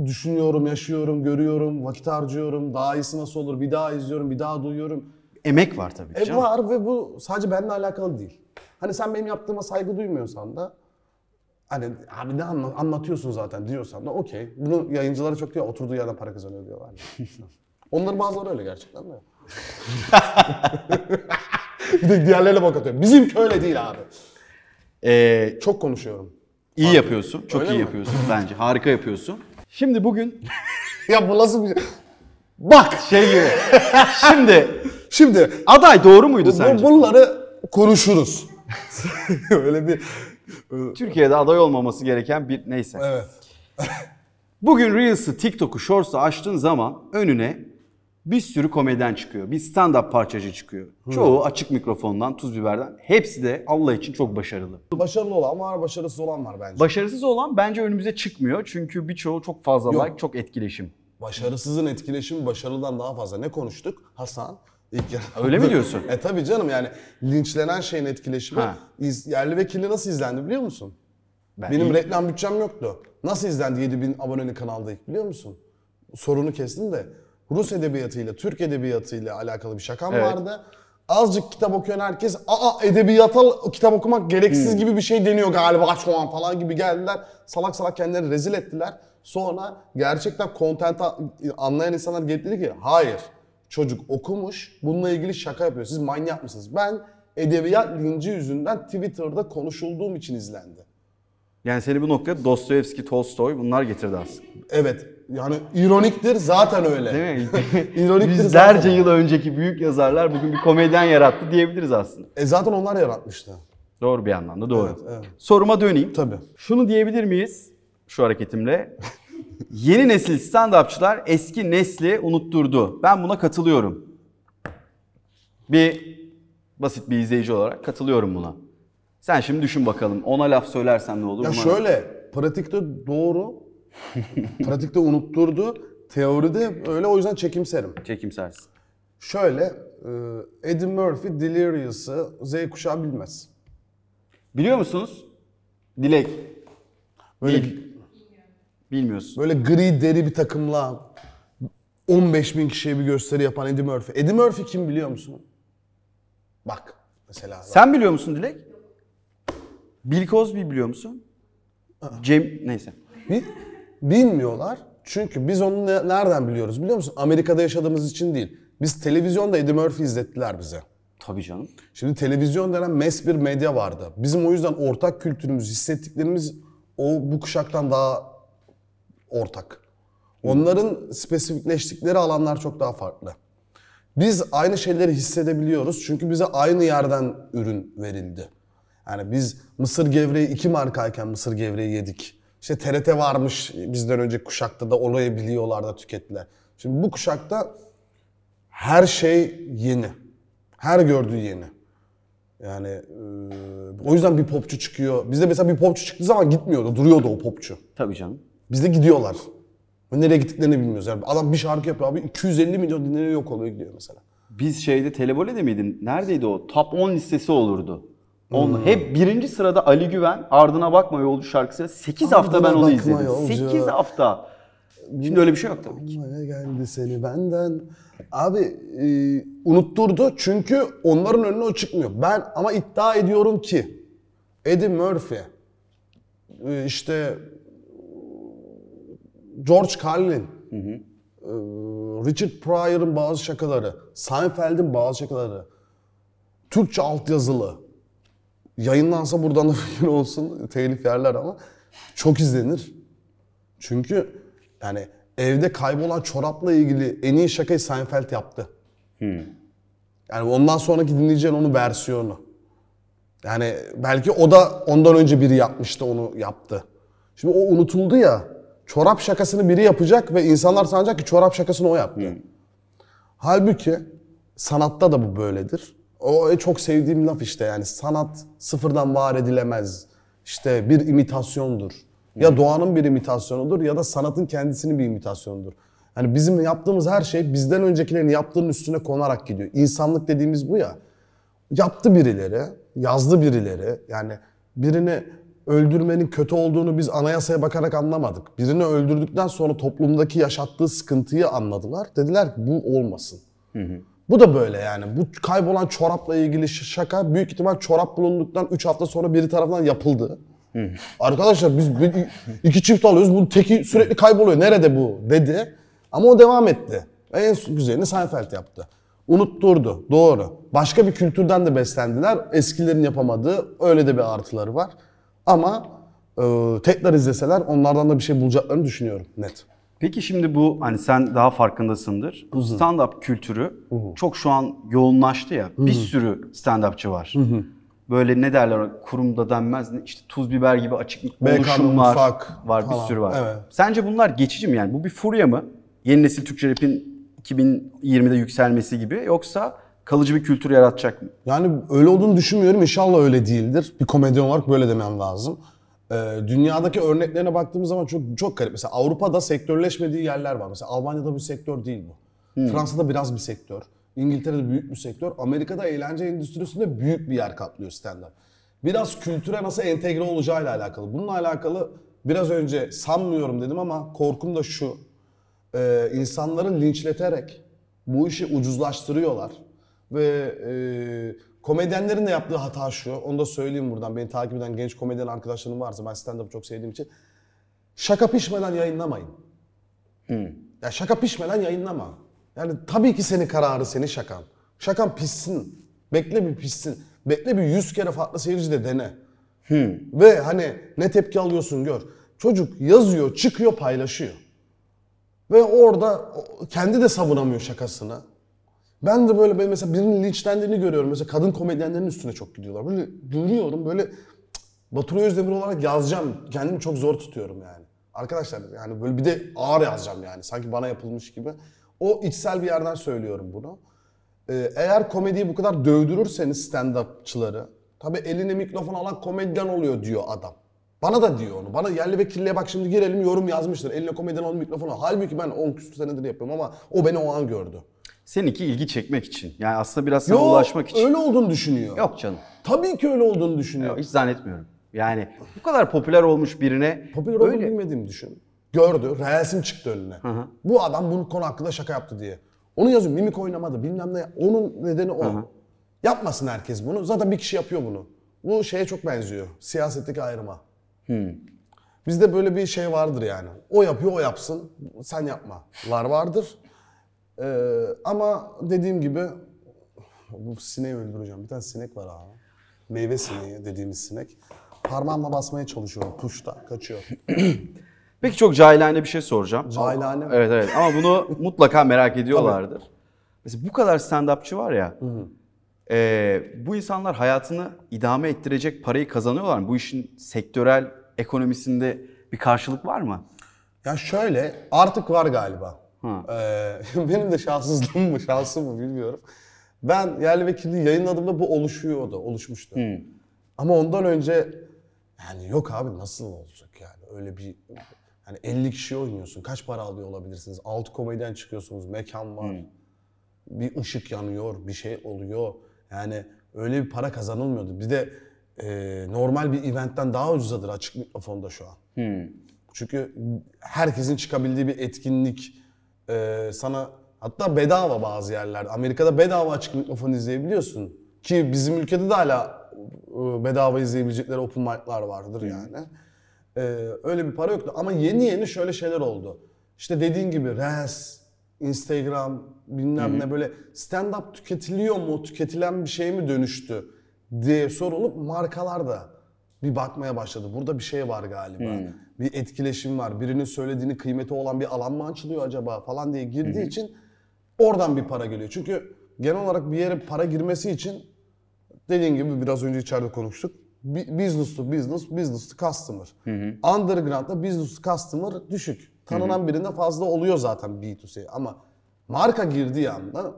düşünüyorum, yaşıyorum, görüyorum, vakit harcıyorum. Daha iyisi nasıl olur? Bir daha izliyorum, bir daha duyuyorum. Emek var tabii. E canım. var ve bu sadece benimle alakalı değil. Hani sen benim yaptığıma saygı duymuyorsan da Hani abi ne anla, anlatıyorsun zaten diyorsan da okey. Bunu yayıncılara çok diyor oturduğu yerden para kazanıyor diyorlar. Onların bazıları öyle gerçekten de. Bir de diğerlerine bak atıyor. Bizim köyle değil abi. Ee, çok konuşuyorum. İyi Farklı. yapıyorsun. Çok Öyle iyi mi? yapıyorsun bence. Harika yapıyorsun. Şimdi bugün ya bu nasıl bir Bak şey gibi. Şimdi şimdi aday doğru muydu bu, sence? Bunları konuşuruz. Öyle bir Türkiye'de aday olmaması gereken bir neyse. Evet. Bugün Reels'ı, TikTok'u, Shorts'u açtığın zaman önüne bir sürü komedyen çıkıyor. Bir stand-up parçacı çıkıyor. Hı. Çoğu açık mikrofondan, tuz biberden. Hepsi de Allah için çok başarılı. Başarılı olan var, başarısız olan var bence. Başarısız olan bence önümüze çıkmıyor. Çünkü birçoğu çok fazla Yok. like, çok etkileşim. Başarısızın etkileşimi başarılıdan daha fazla. Ne konuştuk? Hasan, İlk Öyle mi diyorsun? e tabii canım yani linçlenen şeyin etkileşimi iz- yerli ve nasıl izlendi biliyor musun? Ben Benim ilk- reklam bütçem yoktu. Nasıl izlendi 7000 aboneli kanalda ilk biliyor musun? Sorunu kestim de Rus edebiyatıyla, Türk edebiyatıyla alakalı bir şakam Evet. vardı. Azıcık kitap okuyan herkes aa edebiyata kitap okumak gereksiz hmm. gibi bir şey deniyor galiba şu an falan gibi geldiler. Salak salak kendilerini rezil ettiler. Sonra gerçekten kontenta anlayan insanlar gelip dedi ki hayır çocuk okumuş. Bununla ilgili şaka yapıyor. Siz manyak mısınız? Ben edebiyat linci yüzünden Twitter'da konuşulduğum için izlendi. Yani seni bu noktaya Dostoyevski, Tolstoy bunlar getirdi aslında. Evet. Yani ironiktir zaten öyle. Değil mi? ironiktir Yüzlerce yıl önceki büyük yazarlar bugün bir komedyen yarattı diyebiliriz aslında. E zaten onlar yaratmıştı. Doğru bir anlamda doğru. Evet, evet. Soruma döneyim. Tabii. Şunu diyebilir miyiz şu hareketimle? Yeni nesil stand-upçılar eski nesli unutturdu. Ben buna katılıyorum. Bir basit bir izleyici olarak katılıyorum buna. Sen şimdi düşün bakalım ona laf söylersem ne olur? Ya buna... şöyle pratikte doğru. pratikte unutturdu. Teoride öyle o yüzden çekimserim. Çekimsersin. Şöyle e, Eddie Murphy Delirious'ı Z kuşağı bilmez. Biliyor musunuz? Dilek. Böyle Dil. Bilmiyorsun. Böyle gri deri bir takımla 15 bin kişiye bir gösteri yapan Eddie Murphy. Eddie Murphy kim biliyor musun? Bak mesela. Bak. Sen biliyor musun Dilek? Bill Cosby biliyor musun? Aa. Cem neyse. Bil, bilmiyorlar. Çünkü biz onu nereden biliyoruz biliyor musun? Amerika'da yaşadığımız için değil. Biz televizyonda Eddie Murphy izlettiler bize. Tabii canım. Şimdi televizyon denen mes bir medya vardı. Bizim o yüzden ortak kültürümüz, hissettiklerimiz o bu kuşaktan daha ortak. Onların spesifikleştikleri alanlar çok daha farklı. Biz aynı şeyleri hissedebiliyoruz çünkü bize aynı yerden ürün verildi. Yani biz mısır gevreği iki markayken mısır gevreği yedik. İşte TRT varmış bizden önce kuşakta da olayı biliyorlar da tükettiler. Şimdi bu kuşakta her şey yeni. Her gördüğü yeni. Yani e, o yüzden bir popçu çıkıyor. Bizde mesela bir popçu çıktığı zaman gitmiyordu. Duruyordu o popçu. Tabii canım. Biz de gidiyorlar. Nereye gittiklerini bilmiyoruz. Yani adam bir şarkı yapıyor abi 250 milyon dinleniyor yok oluyor gidiyor mesela. Biz şeyde Televole'de miydin? Neredeydi o? Top 10 listesi olurdu. On, hmm. Hep birinci sırada Ali Güven, Ardına Bakma Yolcu şarkısı. 8 hafta ben onu izledim. Yolcu. 8 hafta. Şimdi öyle bir şey yok tabii ki. geldi seni benden. Abi e, unutturdu çünkü onların önüne o çıkmıyor. Ben ama iddia ediyorum ki Eddie Murphy, e, işte George Carlin, hı hı. E, Richard Pryor'ın bazı şakaları, Seinfeld'in bazı şakaları, Türkçe altyazılı. Yayınlansa buradan da fikir olsun, telif yerler ama çok izlenir. Çünkü yani evde kaybolan çorapla ilgili en iyi şakayı Seinfeld yaptı. Hmm. Yani ondan sonraki dinleyeceğin onun versiyonu. Yani belki o da ondan önce biri yapmıştı onu yaptı. Şimdi o unutuldu ya çorap şakasını biri yapacak ve insanlar sanacak ki çorap şakasını o yaptı. Hmm. Halbuki sanatta da bu böyledir. O e, çok sevdiğim laf işte yani sanat sıfırdan var edilemez. İşte bir imitasyondur. Ya hmm. doğanın bir imitasyonudur ya da sanatın kendisinin bir imitasyonudur. Yani bizim yaptığımız her şey bizden öncekilerin yaptığının üstüne konarak gidiyor. İnsanlık dediğimiz bu ya. Yaptı birileri, yazdı birileri. Yani birini öldürmenin kötü olduğunu biz anayasaya bakarak anlamadık. Birini öldürdükten sonra toplumdaki yaşattığı sıkıntıyı anladılar. Dediler ki bu olmasın. Hı hı. Bu da böyle yani. Bu kaybolan çorapla ilgili şaka büyük ihtimal çorap bulunduktan 3 hafta sonra biri tarafından yapıldı. Arkadaşlar biz bir, iki çift alıyoruz. Bu teki sürekli kayboluyor. Nerede bu dedi. Ama o devam etti. En güzelini Seinfeld yaptı. Unutturdu. Doğru. Başka bir kültürden de beslendiler. Eskilerin yapamadığı öyle de bir artıları var. Ama e, tekrar izleseler onlardan da bir şey bulacaklarını düşünüyorum net. Peki şimdi bu hani sen daha farkındasındır. Bu stand-up kültürü hı. çok şu an yoğunlaştı ya. Bir sürü stand-upçı var. Böyle ne derler kurumda denmez işte tuz biber gibi açık BKM oluşumlar mutfak var bir sürü var. Evet. Sence bunlar geçici mi yani? Bu bir furya mı? Yeni nesil Türkçe rap'in 2020'de yükselmesi gibi yoksa kalıcı bir kültür yaratacak mı? Yani öyle olduğunu düşünmüyorum. İnşallah öyle değildir. Bir komedyen olarak böyle demem lazım. Ee, dünyadaki örneklerine baktığımız zaman çok çok garip. Mesela Avrupa'da sektörleşmediği yerler var. Mesela Almanya'da bir sektör değil bu. Hmm. Fransa'da biraz bir sektör. İngiltere'de büyük bir sektör. Amerika'da eğlence endüstrisinde büyük bir yer kaplıyor stand-up. Biraz kültüre nasıl entegre olacağıyla alakalı. Bununla alakalı biraz önce sanmıyorum dedim ama korkum da şu. Ee, insanları linçleterek bu işi ucuzlaştırıyorlar ve e, komedyenlerin de yaptığı hata şu. Onu da söyleyeyim buradan. Beni takip eden genç komedyen arkadaşlarım varsa ben stand-up'ı çok sevdiğim için. Şaka pişmeden yayınlamayın. Hmm. Ya şaka pişmeden yayınlama. Yani tabii ki senin kararı, senin şakan. Şakan pissin, Bekle bir pissin, Bekle bir yüz kere farklı seyirci de dene. Hmm. Ve hani ne tepki alıyorsun gör. Çocuk yazıyor, çıkıyor, paylaşıyor. Ve orada kendi de savunamıyor şakasını. Ben de böyle ben mesela birinin linçlendiğini görüyorum. Mesela kadın komedyenlerin üstüne çok gidiyorlar. Böyle görüyorum böyle Batur Özdemir olarak yazacağım. Kendimi çok zor tutuyorum yani. Arkadaşlar yani böyle bir de ağır yazacağım yani. Sanki bana yapılmış gibi. O içsel bir yerden söylüyorum bunu. Ee, eğer komediyi bu kadar dövdürürseniz stand-upçıları. Tabi eline mikrofon alan komedyen oluyor diyor adam. Bana da diyor onu. Bana yerli ve kirliye bak şimdi girelim yorum yazmıştır. Eline komedyen olan mikrofonu. Halbuki ben 10 küsur senedir yapıyorum ama o beni o an gördü. Seninki ilgi çekmek için. Yani aslında biraz sana Yo, ulaşmak için. öyle olduğunu düşünüyor. Yok canım. Tabii ki öyle olduğunu düşünüyor. Yok, hiç zannetmiyorum. Yani bu kadar popüler olmuş birine Popüler olduğunu bilmediğimi düşün. Gördü, resim çıktı önüne. hı. Bu adam bunun konu hakkında şaka yaptı diye. Onu yazıyor, mimik oynamadı bilmem ne. Onun nedeni o. Yapmasın herkes bunu. Zaten bir kişi yapıyor bunu. Bu şeye çok benziyor. Siyasetteki ayrıma. Bizde böyle bir şey vardır yani. O yapıyor, o yapsın. Sen yapma. Var vardır. Ee, ama dediğim gibi bu sineği öldüreceğim. Bir tane sinek var abi. Meyve sineği dediğimiz sinek. Parmağımla basmaya çalışıyorum puşta. Kaçıyor. Peki çok cahilane bir şey soracağım. Cahilane mi? Evet evet ama bunu mutlaka merak ediyorlardır. Mesela bu kadar stand-upçı var ya. Hı hı. e, bu insanlar hayatını idame ettirecek parayı kazanıyorlar mı? Bu işin sektörel ekonomisinde bir karşılık var mı? Ya şöyle artık var galiba. Ee, benim de şanssızlığım mı, şansım mı bilmiyorum. Ben yerli ve kirli yayınladığımda bu oluşuyordu, oluşmuştu. Hı. Ama ondan önce yani yok abi nasıl olacak yani öyle bir yani 50 kişi oynuyorsun. Kaç para alıyor olabilirsiniz? Alt komediden çıkıyorsunuz. Mekan var. Hı. Bir ışık yanıyor, bir şey oluyor. Yani öyle bir para kazanılmıyordu. Bir de e, normal bir eventten daha ucuzadır açık mikrofonda şu an. Hı. Çünkü herkesin çıkabildiği bir etkinlik e, sana hatta bedava bazı yerlerde. Amerika'da bedava açık mikrofon izleyebiliyorsun. Ki bizim ülkede de hala e, bedava izleyebilecekleri open mic'lar vardır yani. E, öyle bir para yoktu. Ama yeni yeni şöyle şeyler oldu. İşte dediğin gibi Reels, Instagram bilmem hı ne böyle stand-up tüketiliyor mu, tüketilen bir şey mi dönüştü diye sorulup markalar da bir bakmaya başladı. Burada bir şey var galiba. hı bir etkileşim var. Birinin söylediğini kıymeti olan bir alan mı açılıyor acaba falan diye girdiği Hı-hı. için oradan bir para geliyor. Çünkü genel olarak bir yere para girmesi için dediğin gibi biraz önce içeride konuştuk. Business to business, business to customer. Hı-hı. Underground'da business to customer düşük. Tanınan Hı-hı. birinde fazla oluyor zaten B2C ama marka girdiği anda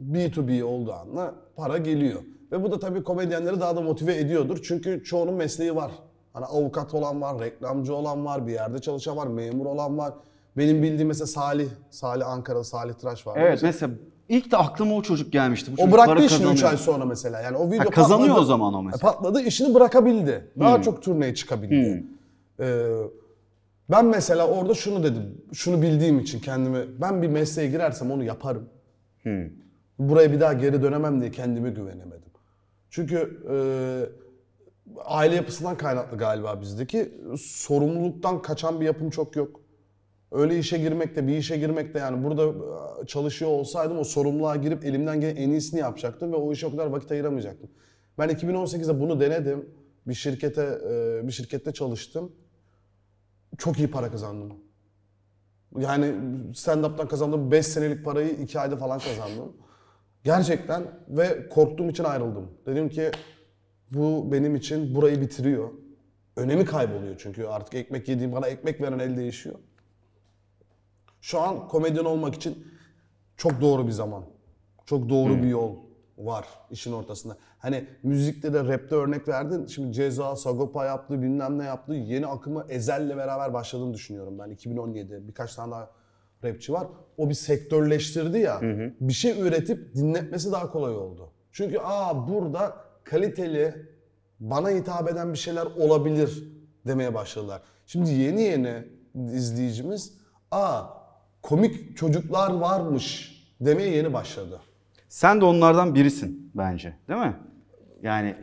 B2B olduğu anda para geliyor. Ve bu da tabii komedyenleri daha da motive ediyordur. Çünkü çoğunun mesleği var. Hani avukat olan var, reklamcı olan var, bir yerde çalışan var, memur olan var. Benim bildiğim mesela Salih, Salih Ankara'da Salih Tıraş var. Evet mesela. mesela ilk de aklıma o çocuk gelmişti. Bu çocuk o bıraktı işini 3 ay sonra mesela. Yani o video ha, kazanıyor patladı, o zaman o e, mesela. Patladı, işini bırakabildi. Daha hmm. çok turneye çıkabildi. Hmm. Ee, ben mesela orada şunu dedim. Şunu bildiğim için kendimi ben bir mesleğe girersem onu yaparım. Hmm. Buraya bir daha geri dönemem diye kendime güvenemedim. Çünkü e, aile yapısından kaynaklı galiba bizdeki. Sorumluluktan kaçan bir yapım çok yok. Öyle işe girmekte, bir işe girmekte yani burada e, çalışıyor olsaydım o sorumluluğa girip elimden gelen en iyisini yapacaktım ve o işe o kadar vakit ayıramayacaktım. Ben 2018'de bunu denedim. Bir şirkete e, bir şirkette çalıştım. Çok iyi para kazandım. Yani stand-up'tan kazandığım 5 senelik parayı 2 ayda falan kazandım. Gerçekten ve korktuğum için ayrıldım. Dedim ki bu benim için burayı bitiriyor. Önemi kayboluyor çünkü artık ekmek yediğim bana ekmek veren el değişiyor. Şu an komedyen olmak için çok doğru bir zaman. Çok doğru hmm. bir yol var işin ortasında. Hani müzikte de rapte örnek verdin. Şimdi Ceza, Sagopa yaptı, bilmem ne yaptı. Yeni akımı Ezel'le beraber başladığını düşünüyorum ben. 2017 birkaç tane daha rapçi var. O bir sektörleştirdi ya. Hı hı. Bir şey üretip dinletmesi daha kolay oldu. Çünkü aa burada kaliteli, bana hitap eden bir şeyler olabilir demeye başladılar. Şimdi yeni yeni izleyicimiz aa komik çocuklar varmış demeye yeni başladı. Sen de onlardan birisin bence değil mi? Yani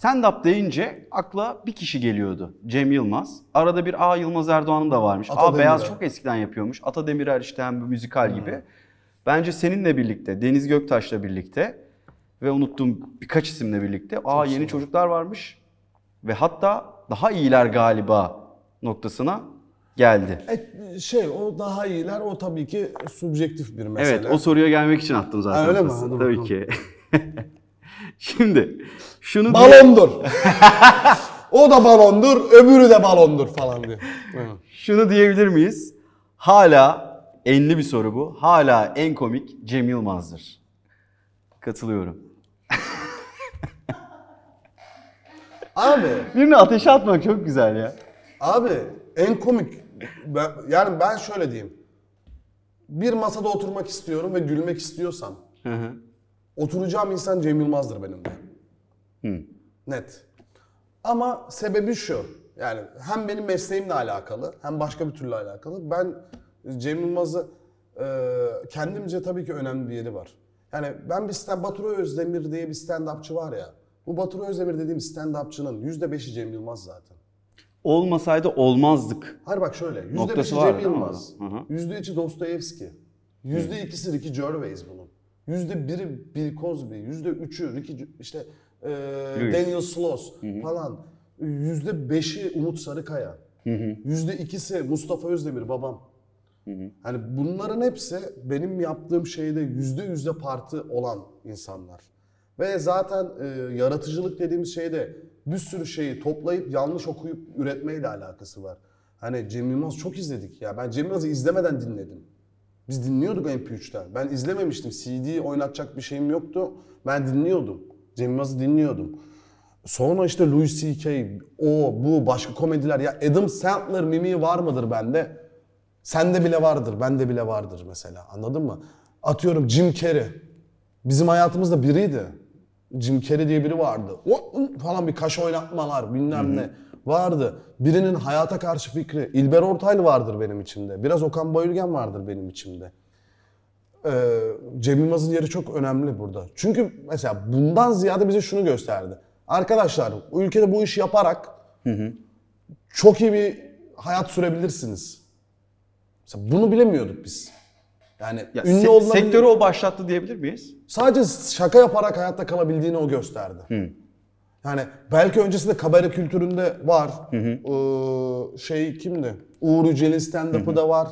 stand-up deyince akla bir kişi geliyordu. Cem Yılmaz. Arada bir A Yılmaz Erdoğan'ın da varmış. Ata A Beyaz çok eskiden yapıyormuş. Ata Demirer işte hem bir müzikal hmm. gibi. Bence seninle birlikte, Deniz Göktaş'la birlikte ve unuttuğum birkaç isimle birlikte aa yeni çocuklar varmış ve hatta daha iyiler galiba noktasına geldi. E, şey o daha iyiler o tabii ki subjektif bir mesele. Evet o soruya gelmek için attım zaten. öyle mi? Hadi tabii ki. Şimdi şunu... Balondur. o da balondur, öbürü de balondur falan diyor. şunu diyebilir miyiz? Hala enli bir soru bu. Hala en komik Cem Yılmaz'dır. Katılıyorum. Abi. Birini ateşe atmak çok güzel ya. Abi en komik. Ben, yani ben şöyle diyeyim. Bir masada oturmak istiyorum ve gülmek istiyorsam. Hı hı. Oturacağım insan Cem Yılmaz'dır benim de. Hı. Net. Ama sebebi şu. Yani hem benim mesleğimle alakalı hem başka bir türlü alakalı. Ben Cem Yılmaz'ı e, kendimce tabii ki önemli bir yeri var. Yani ben bir stand Batur Özdemir diye bir stand-upçı var ya. Bu Batur Özdemir dediğim stand-upçının %5'i Cem Yılmaz zaten. Olmasaydı olmazdık. Hayır bak şöyle. %5'i Cem Yılmaz. %2 Dostoyevski. %2'si Ricky Gervais bunun. %1'i Bill Cosby. %3'ü Ricky işte e, Daniel Sloss Hı-hı. falan. %5'i Umut Sarıkaya. %2'si Mustafa Özdemir babam. hı Hani bunların hepsi benim yaptığım şeyde yüzde yüzde parti olan insanlar. Ve zaten e, yaratıcılık dediğimiz şeyde bir sürü şeyi toplayıp yanlış okuyup üretmeyle alakası var. Hani Cem Yılmaz çok izledik ya. Ben Cem Yılmaz'ı izlemeden dinledim. Biz dinliyorduk MP3'ten. Ben izlememiştim. CD oynatacak bir şeyim yoktu. Ben dinliyordum. Cem Yılmaz'ı dinliyordum. Sonra işte Louis C.K. o bu başka komediler ya Adam Sandler mimi var mıdır bende? Sende bile vardır, bende bile vardır mesela. Anladın mı? Atıyorum Jim Carrey. Bizim hayatımızda biriydi. Jim Carrey diye biri vardı. O falan bir kaş oynatmalar bilmem ne vardı. Birinin hayata karşı fikri. İlber Ortaylı vardır benim içimde. Biraz Okan Bayülgen vardır benim içimde. Ee, Cem Yılmaz'ın yeri çok önemli burada. Çünkü mesela bundan ziyade bize şunu gösterdi. Arkadaşlar ülkede bu işi yaparak Hı-hı. çok iyi bir hayat sürebilirsiniz. Mesela bunu bilemiyorduk biz. Yani ya ünlü se- olmanın... Sektörü o başlattı diyebilir miyiz? Sadece şaka yaparak hayatta kalabildiğini o gösterdi. Hı. Yani belki öncesinde kabare kültüründe var. Hı hı. Ee, şey kimdi? Uğur Yücel'in stand-up'ı da var.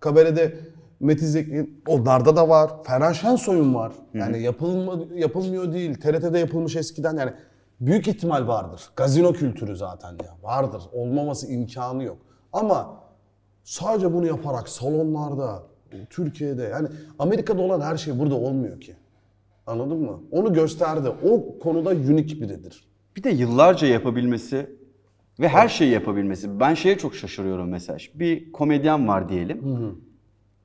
Kabarede Metin Zeki'nin onlarda da var. Ferhan Şensoy'un var. Yani yapılma, yapılmıyor değil. TRT'de yapılmış eskiden yani büyük ihtimal vardır. Gazino kültürü zaten ya. Vardır. Olmaması imkanı yok. Ama sadece bunu yaparak salonlarda Türkiye'de yani Amerika'da olan her şey burada olmuyor ki. Anladın mı? Onu gösterdi. O konuda unik biridir. Bir de yıllarca yapabilmesi ve her şeyi yapabilmesi. Ben şeye çok şaşırıyorum mesela. Bir komedyen var diyelim. Hı hı.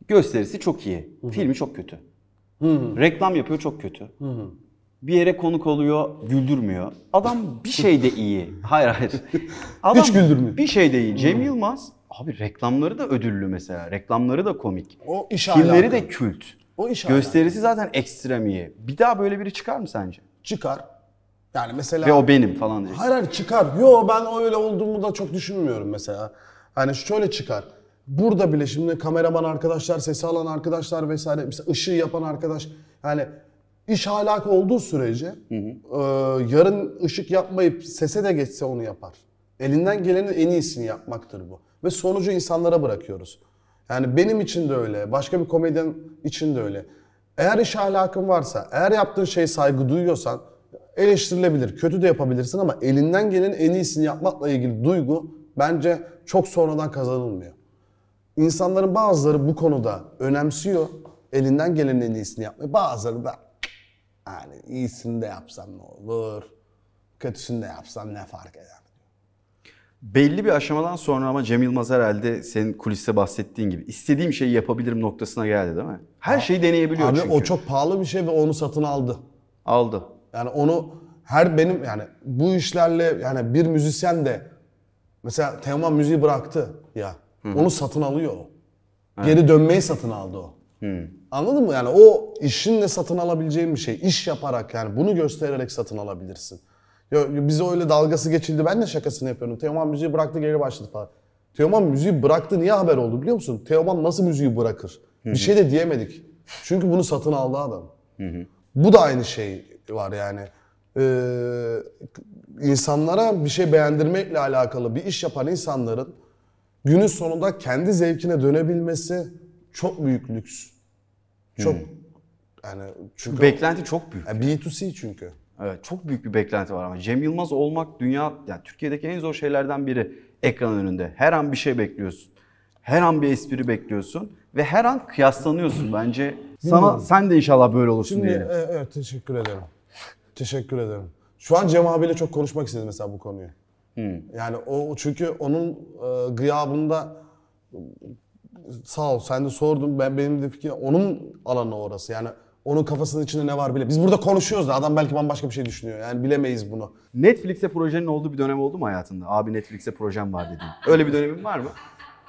Gösterisi çok iyi. Hı hı. Filmi çok kötü. Hı hı. Reklam yapıyor çok kötü. Hı hı. Bir yere konuk oluyor, güldürmüyor. Adam bir şeyde iyi. Hayır hayır. Adam Hiç güldürmüyor. Bir şeyde iyi. Cem Yılmaz Abi reklamları da ödüllü mesela. Reklamları da komik. O iş Filmleri de kült. O iş Gösterisi zaten ekstrem iyi. Bir daha böyle biri çıkar mı sence? Çıkar. Yani mesela... Ve o benim falan diyecek. Hayır hayır çıkar. Yo ben öyle olduğumu da çok düşünmüyorum mesela. Hani şöyle çıkar. Burada bile şimdi kameraman arkadaşlar, sesi alan arkadaşlar vesaire, mesela ışığı yapan arkadaş. Yani iş halak olduğu sürece hı hı. E, yarın ışık yapmayıp sese de geçse onu yapar. Elinden gelenin en iyisini yapmaktır bu ve sonucu insanlara bırakıyoruz. Yani benim için de öyle, başka bir komedyen için de öyle. Eğer iş ahlakın varsa, eğer yaptığın şey saygı duyuyorsan eleştirilebilir, kötü de yapabilirsin ama elinden gelen en iyisini yapmakla ilgili duygu bence çok sonradan kazanılmıyor. İnsanların bazıları bu konuda önemsiyor, elinden gelen en iyisini yapmayı. Bazıları da yani iyisini de yapsam ne olur, kötüsünü de yapsam ne fark eder. Belli bir aşamadan sonra ama Cem Yılmaz herhalde senin kuliste bahsettiğin gibi istediğim şeyi yapabilirim noktasına geldi değil mi? Her şeyi deneyebiliyor Abi çünkü. o çok pahalı bir şey ve onu satın aldı. Aldı. Yani onu her benim yani bu işlerle yani bir müzisyen de mesela Teoman müziği bıraktı ya. Hı. Onu satın alıyor o. Geri dönmeyi satın aldı o. Hı. Anladın mı? Yani o işinle satın alabileceğin bir şey. İş yaparak yani bunu göstererek satın alabilirsin. Ya, bize öyle dalgası geçildi ben de şakasını yapıyorum. Teoman müziği bıraktı geri başladı falan. Teoman müziği bıraktı niye haber oldu biliyor musun? Teoman nasıl müziği bırakır? Hı-hı. Bir şey de diyemedik. Çünkü bunu satın aldı adam. Hı-hı. Bu da aynı şey var yani. Ee, insanlara bir şey beğendirmekle alakalı bir iş yapan insanların günün sonunda kendi zevkine dönebilmesi çok büyük lüks. Çok hı yani çünkü beklenti çok büyük. Yani B2C çünkü. Evet, çok büyük bir beklenti var ama Cem Yılmaz olmak dünya yani Türkiye'deki en zor şeylerden biri ekran önünde. Her an bir şey bekliyorsun. Her an bir espri bekliyorsun ve her an kıyaslanıyorsun bence. Sana sen de inşallah böyle olursun Şimdi, e, evet teşekkür ederim. teşekkür ederim. Şu an Cem abiyle çok konuşmak istedim mesela bu konuyu. Hmm. Yani o çünkü onun e, gıyabında sağ ol sen de sordun ben benim de fikrim onun alanı orası. Yani onun kafasının içinde ne var bile. Biz burada konuşuyoruz da adam belki bambaşka bir şey düşünüyor. Yani bilemeyiz bunu. Netflix'e projenin olduğu bir dönem oldu mu hayatında? Abi Netflix'e projem var dediğin. Öyle bir dönemin var mı?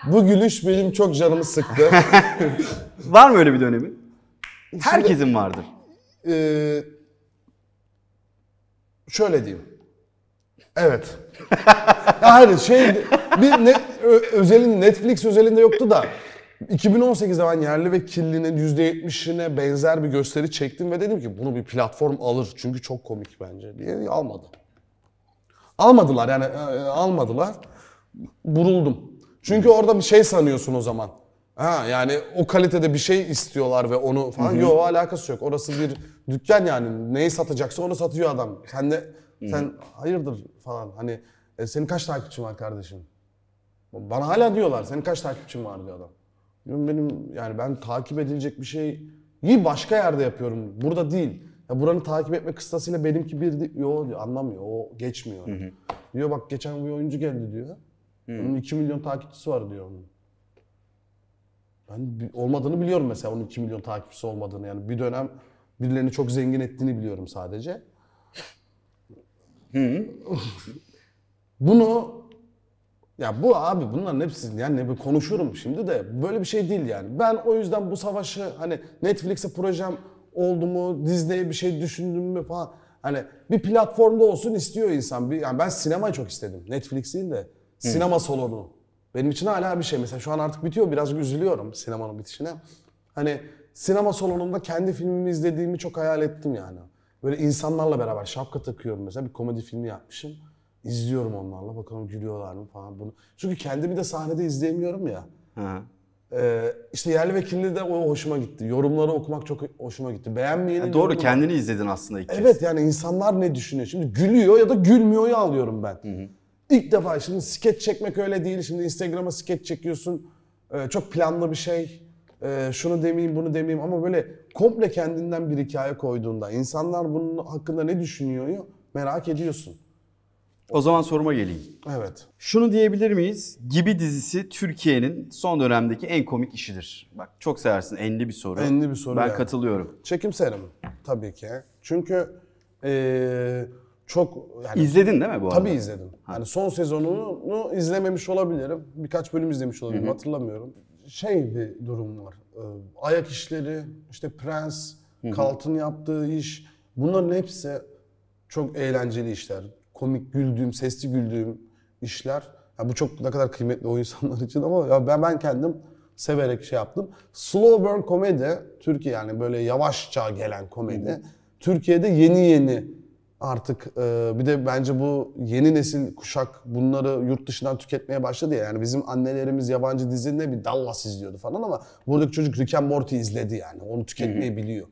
Bu gülüş benim çok canımı sıktı. var mı öyle bir dönemi? Herkesin vardır. Ee, şöyle diyeyim. Evet. hayır şey bir ne, özelin Netflix özelinde yoktu da 2018'de ben yerli ve kirlinin %70'ine benzer bir gösteri çektim ve dedim ki bunu bir platform alır çünkü çok komik bence diye almadı. Almadılar yani e, e almadılar. Buruldum. Çünkü orada bir şey sanıyorsun o zaman. Ha yani o kalitede bir şey istiyorlar ve onu falan. Yok alakası yok. Orası bir dükkan yani. Neyi satacaksa onu satıyor adam. Sen de sen hayırdır falan. Hani e, senin kaç takipçin var kardeşim? Bana hala diyorlar senin kaç takipçin var diyor adam benim yani ben takip edilecek bir şey şeyi başka yerde yapıyorum. Burada değil. Ya buranın takip etme kıstasıyla benimki bir yo diyor, anlamıyor. O geçmiyor. Diyor bak geçen bir oyuncu geldi diyor. Onun 2 milyon takipçisi var diyor onun. Ben olmadığını biliyorum mesela onun 2 milyon takipçisi olmadığını. Yani bir dönem birilerini çok zengin ettiğini biliyorum sadece. Bunu ya bu abi bunların hepsi yani ne konuşurum şimdi de böyle bir şey değil yani. Ben o yüzden bu savaşı hani Netflix'e projem oldu mu, Disney'e bir şey düşündüm mü falan. Hani bir platformda olsun istiyor insan. Bir, yani ben sinemayı çok istedim. Netflix'in de sinema salonu. Benim için hala bir şey. Mesela şu an artık bitiyor. biraz üzülüyorum sinemanın bitişine. Hani sinema salonunda kendi filmimi izlediğimi çok hayal ettim yani. Böyle insanlarla beraber şapka takıyorum mesela. Bir komedi filmi yapmışım. İzliyorum onlarla bakalım gülüyorlar mı falan bunu. Çünkü kendimi de sahnede izleyemiyorum ya. Hı. Ee, işte yerli ve kirli de o hoşuma gitti. Yorumları okumak çok hoşuma gitti. Beğenmeyeni... Ha, doğru yorumları... kendini izledin aslında ilk kez. Evet yani insanlar ne düşünüyor? Şimdi gülüyor ya da ya alıyorum ben. Hı hı. İlk defa şimdi skeç çekmek öyle değil. Şimdi Instagram'a skeç çekiyorsun. Ee, çok planlı bir şey. Ee, şunu demeyeyim bunu demeyeyim ama böyle komple kendinden bir hikaye koyduğunda insanlar bunun hakkında ne düşünüyor merak ediyorsun. O zaman soruma geleyim. Evet. Şunu diyebilir miyiz? Gibi dizisi Türkiye'nin son dönemdeki en komik işidir. Bak çok seversin. Enli bir soru. Enli bir soru. Ben yani. katılıyorum. Çekim serim tabii ki. Çünkü ee, çok... Yani, İzledin değil mi bu arada? Tabii izledim. Ha. Yani son sezonunu izlememiş olabilirim. Birkaç bölüm izlemiş olabilirim. Hı-hı. Hatırlamıyorum. Şey bir durum var. E, ayak işleri, işte Prens, hı Kalt'ın yaptığı iş. Bunların hepsi çok eğlenceli işler komik güldüğüm, sesli güldüğüm işler. Ya bu çok ne kadar kıymetli o insanlar için ama ya ben, ben kendim severek şey yaptım. Slow burn komedi, Türkiye yani böyle yavaşça gelen komedi. Hı. Türkiye'de yeni yeni artık e, bir de bence bu yeni nesil kuşak bunları yurt dışından tüketmeye başladı ya. Yani bizim annelerimiz yabancı dizinde bir Dallas izliyordu falan ama buradaki çocuk Rick and Morty izledi yani. Onu tüketmeyi Hı. biliyor.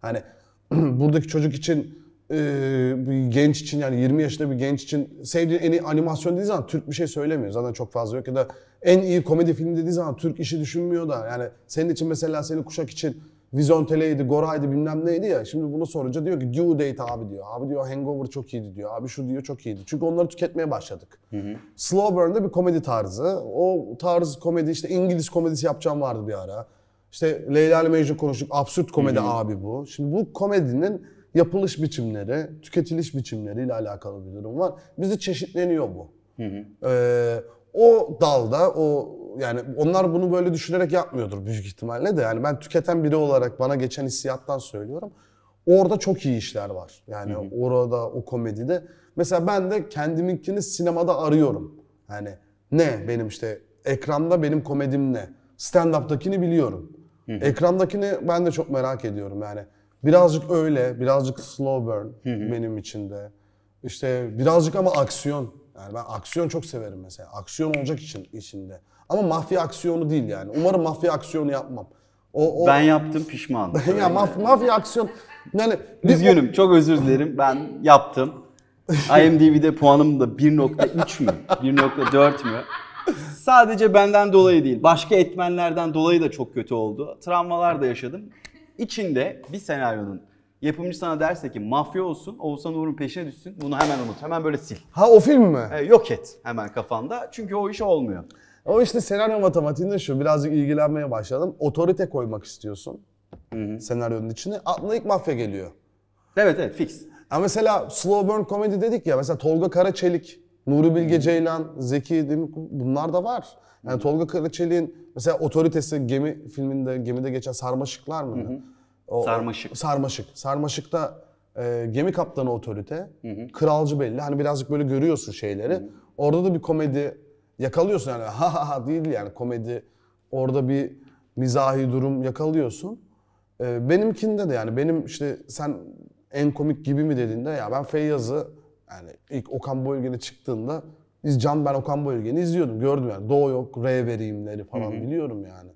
Hani buradaki çocuk için ee, bir genç için yani 20 yaşında bir genç için sevdiğin en iyi animasyon dediği zaman Türk bir şey söylemiyor. Zaten çok fazla yok ya da en iyi komedi filmi dediği zaman Türk işi düşünmüyor da yani senin için mesela senin kuşak için Vizontele'ydi, Gora'ydı bilmem neydi ya. Şimdi bunu sorunca diyor ki Due Date abi diyor. Abi diyor Hangover çok iyiydi diyor. Abi şu diyor çok iyiydi. Çünkü onları tüketmeye başladık. Hı hı. Slow Burn'da bir komedi tarzı. O tarz komedi işte İngiliz komedisi yapacağım vardı bir ara. İşte Leyla ile Mecnun konuştuk. Absürt komedi hı hı. abi bu. Şimdi bu komedinin yapılış biçimleri, tüketiliş biçimleri ile alakalı bir durum var. Bizi çeşitleniyor bu. Hı hı. Ee, o dalda o yani onlar bunu böyle düşünerek yapmıyordur büyük ihtimalle de yani ben tüketen biri olarak bana geçen hissiyattan söylüyorum. Orada çok iyi işler var. Yani hı hı. orada o komedide mesela ben de kendiminkini sinemada arıyorum. Yani ne benim işte ekranda benim komedim ne? Stand up'takini biliyorum. Hı hı. Ekrandakini ben de çok merak ediyorum yani. Birazcık öyle, birazcık slow burn benim içinde, de. İşte birazcık ama aksiyon. Yani ben aksiyon çok severim mesela. Aksiyon olacak için içinde. Ama mafya aksiyonu değil yani. Umarım mafya aksiyonu yapmam. O, o... Ben yaptım pişmanım. ya maf mafya aksiyon yani üzgünüm o... çok özür dilerim. Ben yaptım. IMDb'de puanım da 1.3 mü? 1.4 mü? Sadece benden dolayı değil. Başka etmenlerden dolayı da çok kötü oldu. Travmalar da yaşadım içinde bir senaryonun yapımcı sana derse ki mafya olsun, Oğuzhan Uğur'un peşine düşsün. Bunu hemen unut. Hemen böyle sil. Ha o film mi? E, yok et hemen kafanda. Çünkü o iş olmuyor. O işte senaryo matematiğinde şu. Birazcık ilgilenmeye başladım. Otorite koymak istiyorsun. Hı-hı. Senaryonun içine. Aklına ilk mafya geliyor. Evet evet fix. Ya mesela slow burn komedi dedik ya. Mesela Tolga Karaçelik Nuri Bilge Ceylan, Zeki Demir bunlar da var. Yani Tolga Karaçelik'in mesela otoritesi gemi filminde gemide geçen sarmaşıklar mı? Hı sarmaşık. Sarmaşık. Sarmaşık'ta e, gemi kaptanı otorite, hı hı. kralcı belli. Hani birazcık böyle görüyorsun şeyleri. Hı hı. Orada da bir komedi yakalıyorsun yani ha ha ha değil yani komedi. Orada bir mizahi durum yakalıyorsun. E, benimkinde de yani benim işte sen en komik gibi mi dedin de? ya ben Feyyaz'ı yani ilk Okan Boyülgen'e çıktığında biz Can ben Okan Boyülgen'i izliyordum. Gördüm yani. Doğu yok, R vereyimleri falan Hı-hı. biliyorum yani.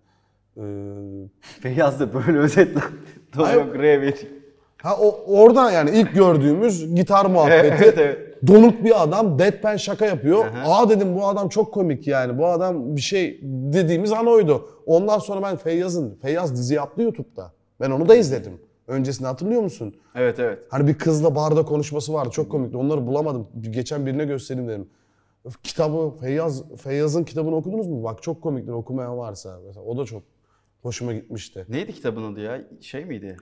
Ee... Feyyaz da böyle özetle. Doğu Hayır. yok, R vereyim. Ha o orada yani ilk gördüğümüz gitar muhabbeti. evet, evet. Donuk bir adam deadpan şaka yapıyor. Aha. Aa dedim bu adam çok komik yani. Bu adam bir şey dediğimiz an oydu. Ondan sonra ben Feyyaz'ın Feyyaz dizi yaptı YouTube'da. Ben onu da izledim. Öncesini hatırlıyor musun? Evet evet. Hani bir kızla barda konuşması vardı. Çok komikti. Onları bulamadım. Geçen birine göstereyim dedim. Kitabı Feyyaz Feyyaz'ın kitabını okudunuz mu? Bak çok komiktir okumayan varsa. Mesela o da çok hoşuma gitmişti. Neydi kitabın adı ya? Şey miydi?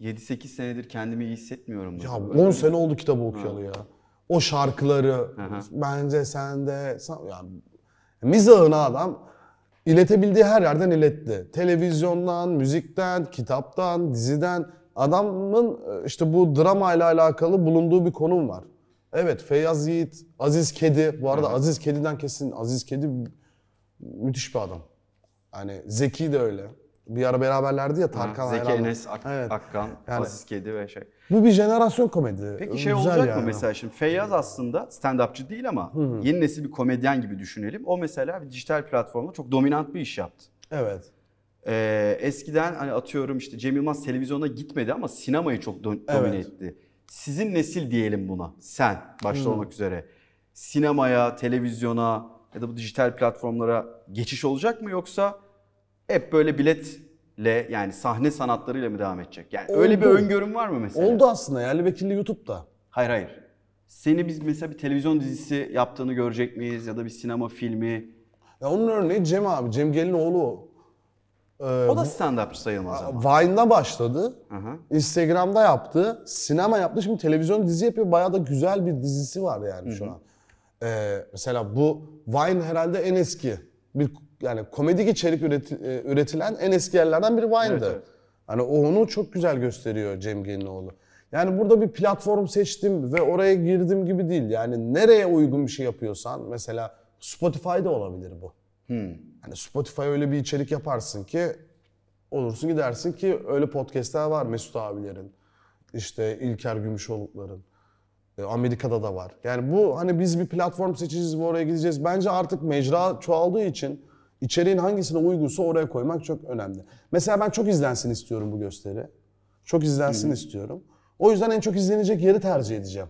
7-8 senedir kendimi iyi hissetmiyorum. Ya mesela. 10 sene oldu kitabı okuyalı ya. O şarkıları Aha. bence sende Ya mizahına adam İletebildiği her yerden iletti. Televizyondan, müzikten, kitaptan, diziden. Adamın e, işte bu drama ile alakalı bulunduğu bir konum var. Evet Feyyaz Yiğit, Aziz Kedi. Bu arada evet. Aziz Kedi'den kesin. Aziz Kedi müthiş bir adam. Yani Zeki de öyle. Bir ara beraberlerdi ya Tarkan Zeki Enes, Ak- evet. Akkan, yani, Aziz Kedi ve şey. Bu bir jenerasyon komedi. Peki şey Güzel olacak yani. mı mesela şimdi Feyyaz aslında stand-upçı değil ama Hı-hı. yeni nesil bir komedyen gibi düşünelim. O mesela bir dijital platformda çok dominant bir iş yaptı. Evet. Ee, eskiden hani atıyorum işte Cem Yılmaz televizyona gitmedi ama sinemayı çok do- domine etti. Sizin nesil diyelim buna. Sen başta Hı. olmak üzere sinemaya, televizyona ya da bu dijital platformlara geçiş olacak mı yoksa hep böyle bilet le yani sahne sanatlarıyla mı devam edecek? Yani Oldu. öyle bir öngörüm var mı mesela? Oldu aslında yerli ve kirli YouTube'da. Hayır hayır. Seni biz mesela bir televizyon dizisi yaptığını görecek miyiz ya da bir sinema filmi? Ya onun örneği Cem abi, Cem Gelinoğlu o. Ee, o da stand-up sayılmaz ama. Vine'da başladı. Hı-hı. Instagram'da yaptı. Sinema yaptı. Şimdi televizyon dizi yapıyor. Bayağı da güzel bir dizisi var yani Hı-hı. şu an. Ee, mesela bu Vine herhalde en eski bir yani komedik içerik üreti, e, üretilen en eski yerlerden biri Vine'dı. Evet, evet. Hani onu çok güzel gösteriyor Cem Gelinoğlu. Yani burada bir platform seçtim ve oraya girdim gibi değil. Yani nereye uygun bir şey yapıyorsan mesela Spotify'da olabilir bu. Hmm. Yani Spotify öyle bir içerik yaparsın ki olursun gidersin ki öyle podcastler var Mesut abilerin. işte İlker Gümüşoğluların, e, Amerika'da da var. Yani bu hani biz bir platform seçeceğiz ve oraya gideceğiz. Bence artık mecra çoğaldığı için İçeriğin hangisine uygunsa oraya koymak çok önemli. Mesela ben çok izlensin istiyorum bu gösteri. Çok izlensin Hı. istiyorum. O yüzden en çok izlenecek yeri tercih edeceğim.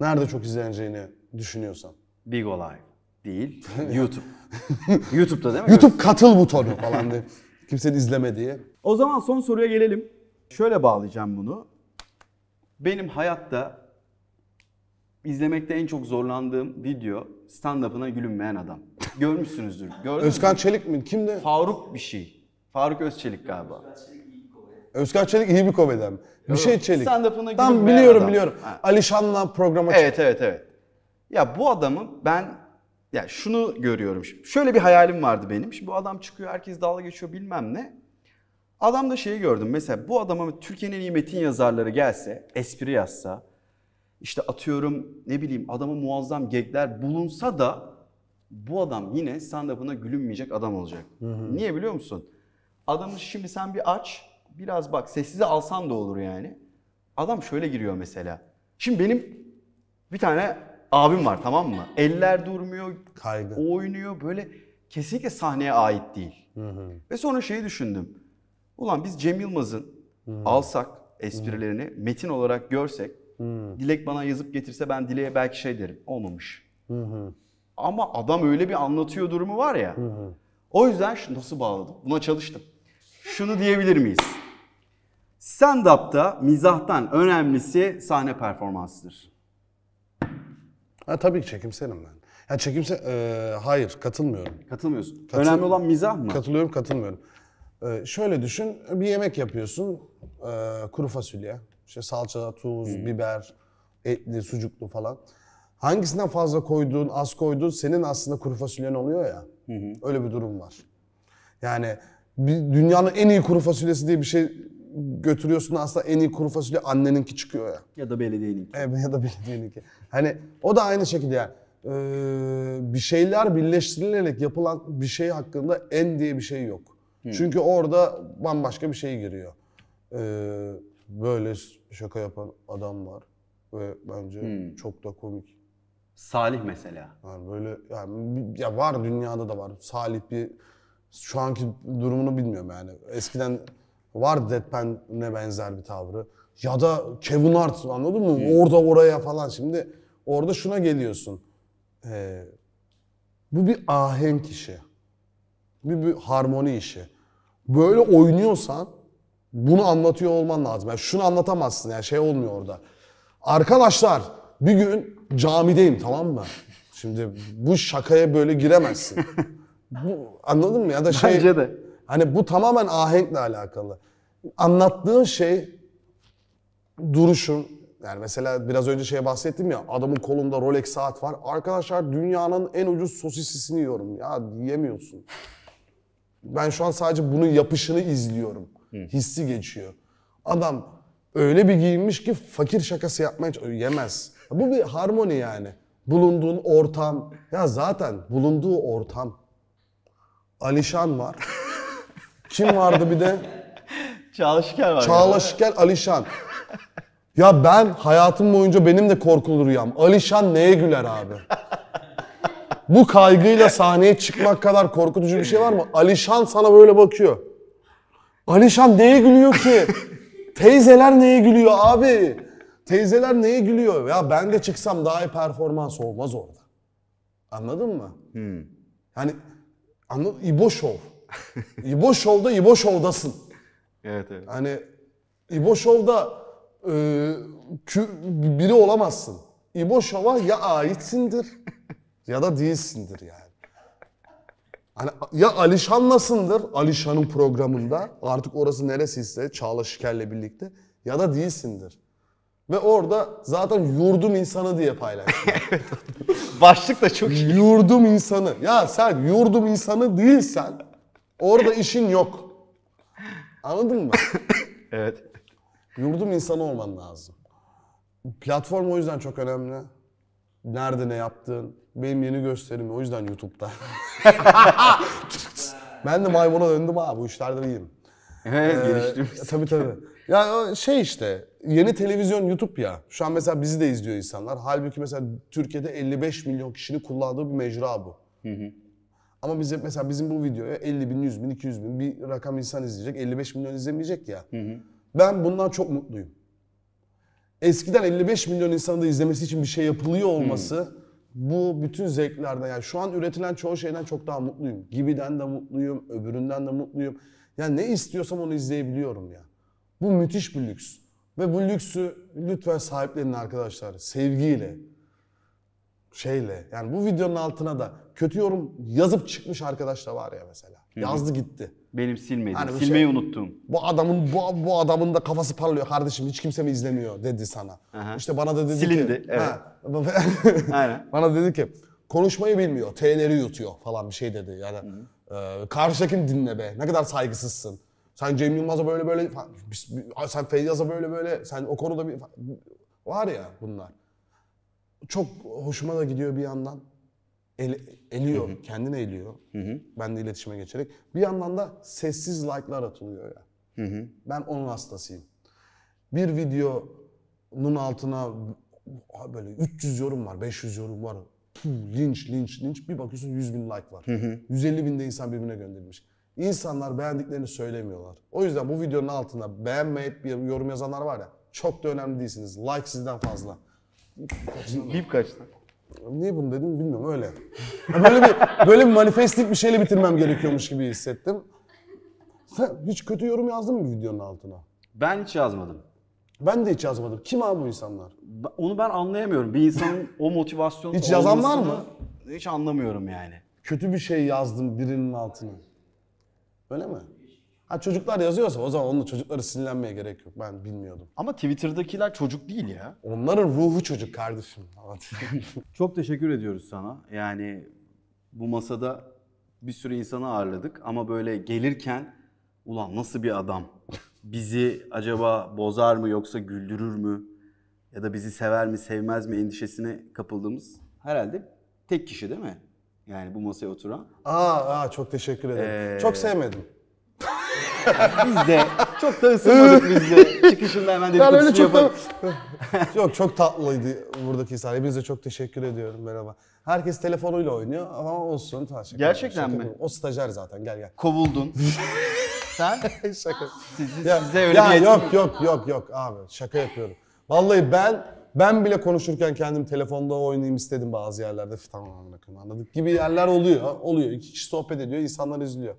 Nerede çok izleneceğini düşünüyorsan. Big Olay değil. YouTube. YouTube'da değil mi? YouTube katıl butonu falan diye. Kimsenin izleme diye. O zaman son soruya gelelim. Şöyle bağlayacağım bunu. Benim hayatta izlemekte en çok zorlandığım video stand-up'ına gülünmeyen adam. Görmüşsünüzdür. Gördünüz Özkan mü? Çelik mi? Kimdi? Faruk bir şey. Faruk Özçelik galiba. Özkan Çelik iyi bir komedyen. Bir şey Çelik. Stand-up'ına Tam gülünmeyen biliyorum adam. biliyorum. Ha. Alişan'la programa çıktı. Evet evet evet. Ya bu adamı ben ya şunu görüyorum. şimdi. Şöyle bir hayalim vardı benim. Şimdi bu adam çıkıyor, herkes dalga geçiyor bilmem ne. Adam da şeyi gördüm. Mesela bu adama Türkiye'nin en iyi metin yazarları gelse, espri yazsa, işte atıyorum ne bileyim adamı muazzam gegler bulunsa da bu adam yine stand-up'ına gülünmeyecek adam olacak. Hı hı. Niye biliyor musun? Adamı şimdi sen bir aç, biraz bak sessize alsan da olur yani. Adam şöyle giriyor mesela. Şimdi benim bir tane abim var tamam mı? Eller durmuyor, Kaygı. oynuyor böyle kesinlikle sahneye ait değil. Hı hı. Ve sonra şeyi düşündüm. Ulan biz Cem Yılmaz'ın alsak esprilerini hı. metin olarak görsek Hmm. Dilek bana yazıp getirse ben Dilek'e belki şey derim. Olmamış. Hı hı. Ama adam öyle bir anlatıyor durumu var ya. Hı hı. O yüzden şu, nasıl bağladım? Buna çalıştım. Şunu diyebilir miyiz? Stand-up'ta mizahtan önemlisi sahne performansıdır. Ha, tabii ki çekimserim ben. Ya çekimse e, hayır katılmıyorum. Katılmıyorsun. Katıl Önemli olan mizah mı? Katılıyorum katılmıyorum. E, şöyle düşün bir yemek yapıyorsun e, kuru fasulye. İşte salça, tuz, hmm. biber, etli, sucuklu falan. Hangisinden fazla koyduğun, az koyduğun senin aslında kuru fasulyen oluyor ya. Hı Öyle bir durum var. Yani dünyanın en iyi kuru fasulyesi diye bir şey götürüyorsun aslında en iyi kuru fasulye anneninki çıkıyor ya. Ya da belediyeninki. Evet ya da belediyeninki. hani o da aynı şekilde yani. Ee, bir şeyler birleştirilerek yapılan bir şey hakkında en diye bir şey yok. Hı. Çünkü orada bambaşka bir şey giriyor. Ee, böyle şaka yapan adam var ve bence Hmm. çok da komik. Salih mesela. Yani böyle yani ya var dünyada da var. Salih bir şu anki durumunu bilmiyorum yani. Eskiden var Deadpan'e benzer bir tavrı. Ya da Kevin Hart anladın mı? Hmm. Orada oraya falan şimdi orada şuna geliyorsun. Ee, bu bir ahenk işi. Bir, bir harmoni işi. Böyle oynuyorsan bunu anlatıyor olman lazım. Yani şunu anlatamazsın yani şey olmuyor orada. Arkadaşlar bir gün camideyim tamam mı? Şimdi bu şakaya böyle giremezsin. bu, anladın mı? Ya da şey... Bence de. Hani bu tamamen ahenkle alakalı. Anlattığın şey duruşun, yani mesela biraz önce şey bahsettim ya adamın kolunda Rolex saat var. Arkadaşlar dünyanın en ucuz sosisisini yiyorum. Ya diyemiyorsun. Ben şu an sadece bunun yapışını izliyorum hissi geçiyor. Adam öyle bir giyinmiş ki fakir şakası yapmaya yemez. Bu bir harmoni yani. Bulunduğun ortam. Ya zaten bulunduğu ortam. Alişan var. Kim vardı bir de? Çağla Şiker var. Çağla Alişan. Ya ben hayatım boyunca benim de korkulu rüyam. Alişan neye güler abi? Bu kaygıyla sahneye çıkmak kadar korkutucu bir şey var mı? Alişan sana böyle bakıyor. Alişan neye gülüyor ki? Teyzeler neye gülüyor abi? Teyzeler neye gülüyor? Ya ben de çıksam daha iyi performans olmaz orada. Anladın mı? Hmm. Yani anla, İbo Show. İbo Show'da İbo Show'dasın. Evet evet. Hani İbo Show'da e, kü, biri olamazsın. İbo Show'a ya aitsindir ya da değilsindir yani. Hani ya Alişan'lasındır Alişan'ın programında artık orası neresiyse Çağla Şiker'le birlikte ya da değilsindir. Ve orada zaten yurdum insanı diye paylaştım. Başlık da çok iyi. Yurdum insanı. Ya sen yurdum insanı değilsen orada işin yok. Anladın mı? evet. Yurdum insanı olman lazım. Platform o yüzden çok önemli. Nerede ne yaptığın, benim yeni gösterim o yüzden YouTube'da. ben de maymuna döndüm abi bu işlerde iyiyim. He, geliştim. Ee, tabii tabii. Ya şey işte yeni televizyon YouTube ya. Şu an mesela bizi de izliyor insanlar. Halbuki mesela Türkiye'de 55 milyon kişinin kullandığı bir mecra bu. Hı hı. Ama bize mesela bizim bu videoya 50 bin, 100 bin, 200 bin bir rakam insan izleyecek. 55 milyon izlemeyecek ya. Hı hı. Ben bundan çok mutluyum. Eskiden 55 milyon insanın da izlemesi için bir şey yapılıyor olması... Hı bu bütün zevklerden yani şu an üretilen çoğu şeyden çok daha mutluyum. Gibiden de mutluyum, öbüründen de mutluyum. Yani ne istiyorsam onu izleyebiliyorum ya. Bu müthiş bir lüks. Ve bu lüksü lütfen sahiplenin arkadaşlar. Sevgiyle, şeyle. Yani bu videonun altına da kötü yorum yazıp çıkmış arkadaş da var ya mesela. Hı-hı. Yazdı gitti. Benim silmediğim, Hani silmeyi şey- unuttuğum. Bu adamın bu, bu adamın da kafası parlıyor kardeşim hiç kimse mi izlemiyor dedi sana. Aha. İşte bana da dedi Silindi, ki evet. Aynen. bana dedi ki konuşmayı bilmiyor, T'leri yutuyor falan bir şey dedi. Yani e, karşıdakini dinle be. Ne kadar saygısızsın. Sen Cem Yılmaz'a böyle böyle sen Feyyaz'a böyle böyle sen o konuda bir var ya bunlar. Çok hoşuma da gidiyor bir yandan el, eliyor, Hı-hı. kendini eliyor. Hı-hı. Ben de iletişime geçerek. Bir yandan da sessiz like'lar atılıyor ya. Hı-hı. Ben onun hastasıyım. Bir videonun altına böyle 300 yorum var, 500 yorum var. Puh, linç, linç, linç. Bir bakıyorsun 100 bin like var. Hı-hı. 150 bin de insan birbirine göndermiş İnsanlar beğendiklerini söylemiyorlar. O yüzden bu videonun altına beğenmeyip bir yorum yazanlar var ya çok da önemli değilsiniz. Like sizden fazla. Bip kaçtı. Niye bunu dedim bilmiyorum öyle. Ya böyle bir böyle bir manifestlik bir şeyle bitirmem gerekiyormuş gibi hissettim. Sen hiç kötü yorum yazdın mı videonun altına? Ben hiç yazmadım. Ben de hiç yazmadım. Kim abi bu insanlar? Onu ben anlayamıyorum. Bir insanın o motivasyon Hiç yazanlar mı? Hiç anlamıyorum yani. Kötü bir şey yazdım birinin altına. Öyle mi? Ha çocuklar yazıyorsa o zaman onunla çocukları sinirlenmeye gerek yok. Ben bilmiyordum. Ama Twitter'dakiler çocuk değil ya. Onların ruhu çocuk kardeşim. Çok teşekkür ediyoruz sana. Yani bu masada bir sürü insanı ağırladık ama böyle gelirken ulan nasıl bir adam? Bizi acaba bozar mı yoksa güldürür mü? Ya da bizi sever mi sevmez mi endişesine kapıldığımız herhalde tek kişi değil mi? Yani bu masaya oturan. Aa, aa çok teşekkür ederim. Ee, çok sevmedim biz de çok da ısınmadık biz de. Çıkışında hemen dedik. Yani çok da... Yok çok tatlıydı buradaki insan. Hepinize çok teşekkür ediyorum. Merhaba. Herkes telefonuyla oynuyor ama olsun. Ha, Gerçekten şaka mi? Yapalım. O stajyer zaten gel gel. Kovuldun. Sen? şaka. Siz, siz, ya, size öyle ya, bir yok yok yok yok abi şaka yapıyorum. Vallahi ben ben bile konuşurken kendim telefonda oynayayım istedim bazı yerlerde. Tamam anladık gibi yerler oluyor. Oluyor. İki kişi sohbet ediyor, insanlar üzülüyor.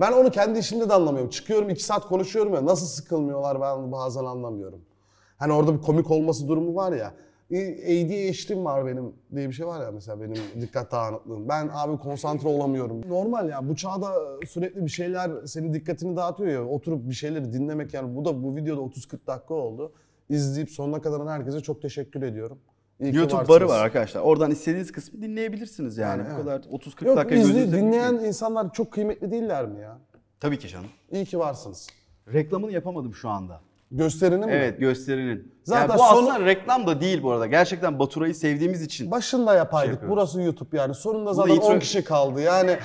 Ben onu kendi işimde de anlamıyorum. Çıkıyorum iki saat konuşuyorum ya nasıl sıkılmıyorlar ben bazen anlamıyorum. Hani orada bir komik olması durumu var ya. E, ADHD'm var benim diye bir şey var ya mesela benim dikkat dağınıklığım. Ben abi konsantre olamıyorum. Normal ya bu çağda sürekli bir şeyler senin dikkatini dağıtıyor ya. Oturup bir şeyleri dinlemek yani bu da bu videoda 30-40 dakika oldu. İzleyip sonuna kadar herkese çok teşekkür ediyorum. İyi YouTube barı var arkadaşlar. Oradan istediğiniz kısmı dinleyebilirsiniz yani. yani Bu kadar 30-40 Yok, dakika izli, dinleyen bekliyor. insanlar çok kıymetli değiller mi ya? Tabii ki canım. İyi ki varsınız. Reklamını yapamadım şu anda. Gösterinin mi? Evet gösterinin. Zaten yani bu sonu... aslında reklam da değil bu arada. Gerçekten Baturay'ı sevdiğimiz için. Başında yapaydık. Şey Burası YouTube yani. Sonunda zaten intro... 10 kişi kaldı. Yani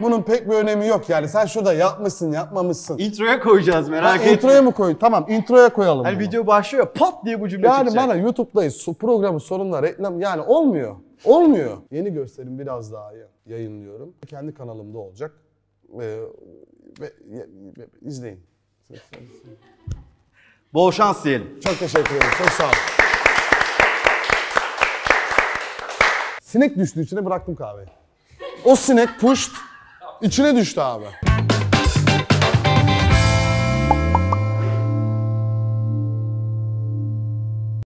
bunun pek bir önemi yok yani. Sen şurada yapmışsın, yapmamışsın. Introya koyacağız merak etme. Introya mı koy? Tamam, introya koyalım. Hani video başlıyor pat diye bu cümle yani çıkacak. Yani bana YouTube'dayız. Programın sonunda reklam yani olmuyor. Olmuyor. Yeni gösterim biraz daha iyi. yayınlıyorum. Kendi kanalımda olacak. Ee, ve, ve, ve izleyin. Bol şans diyelim. Çok teşekkür ederim. Çok sağ olun. sinek düştü içine bıraktım kahveyi. O sinek puşt içine düştü abi.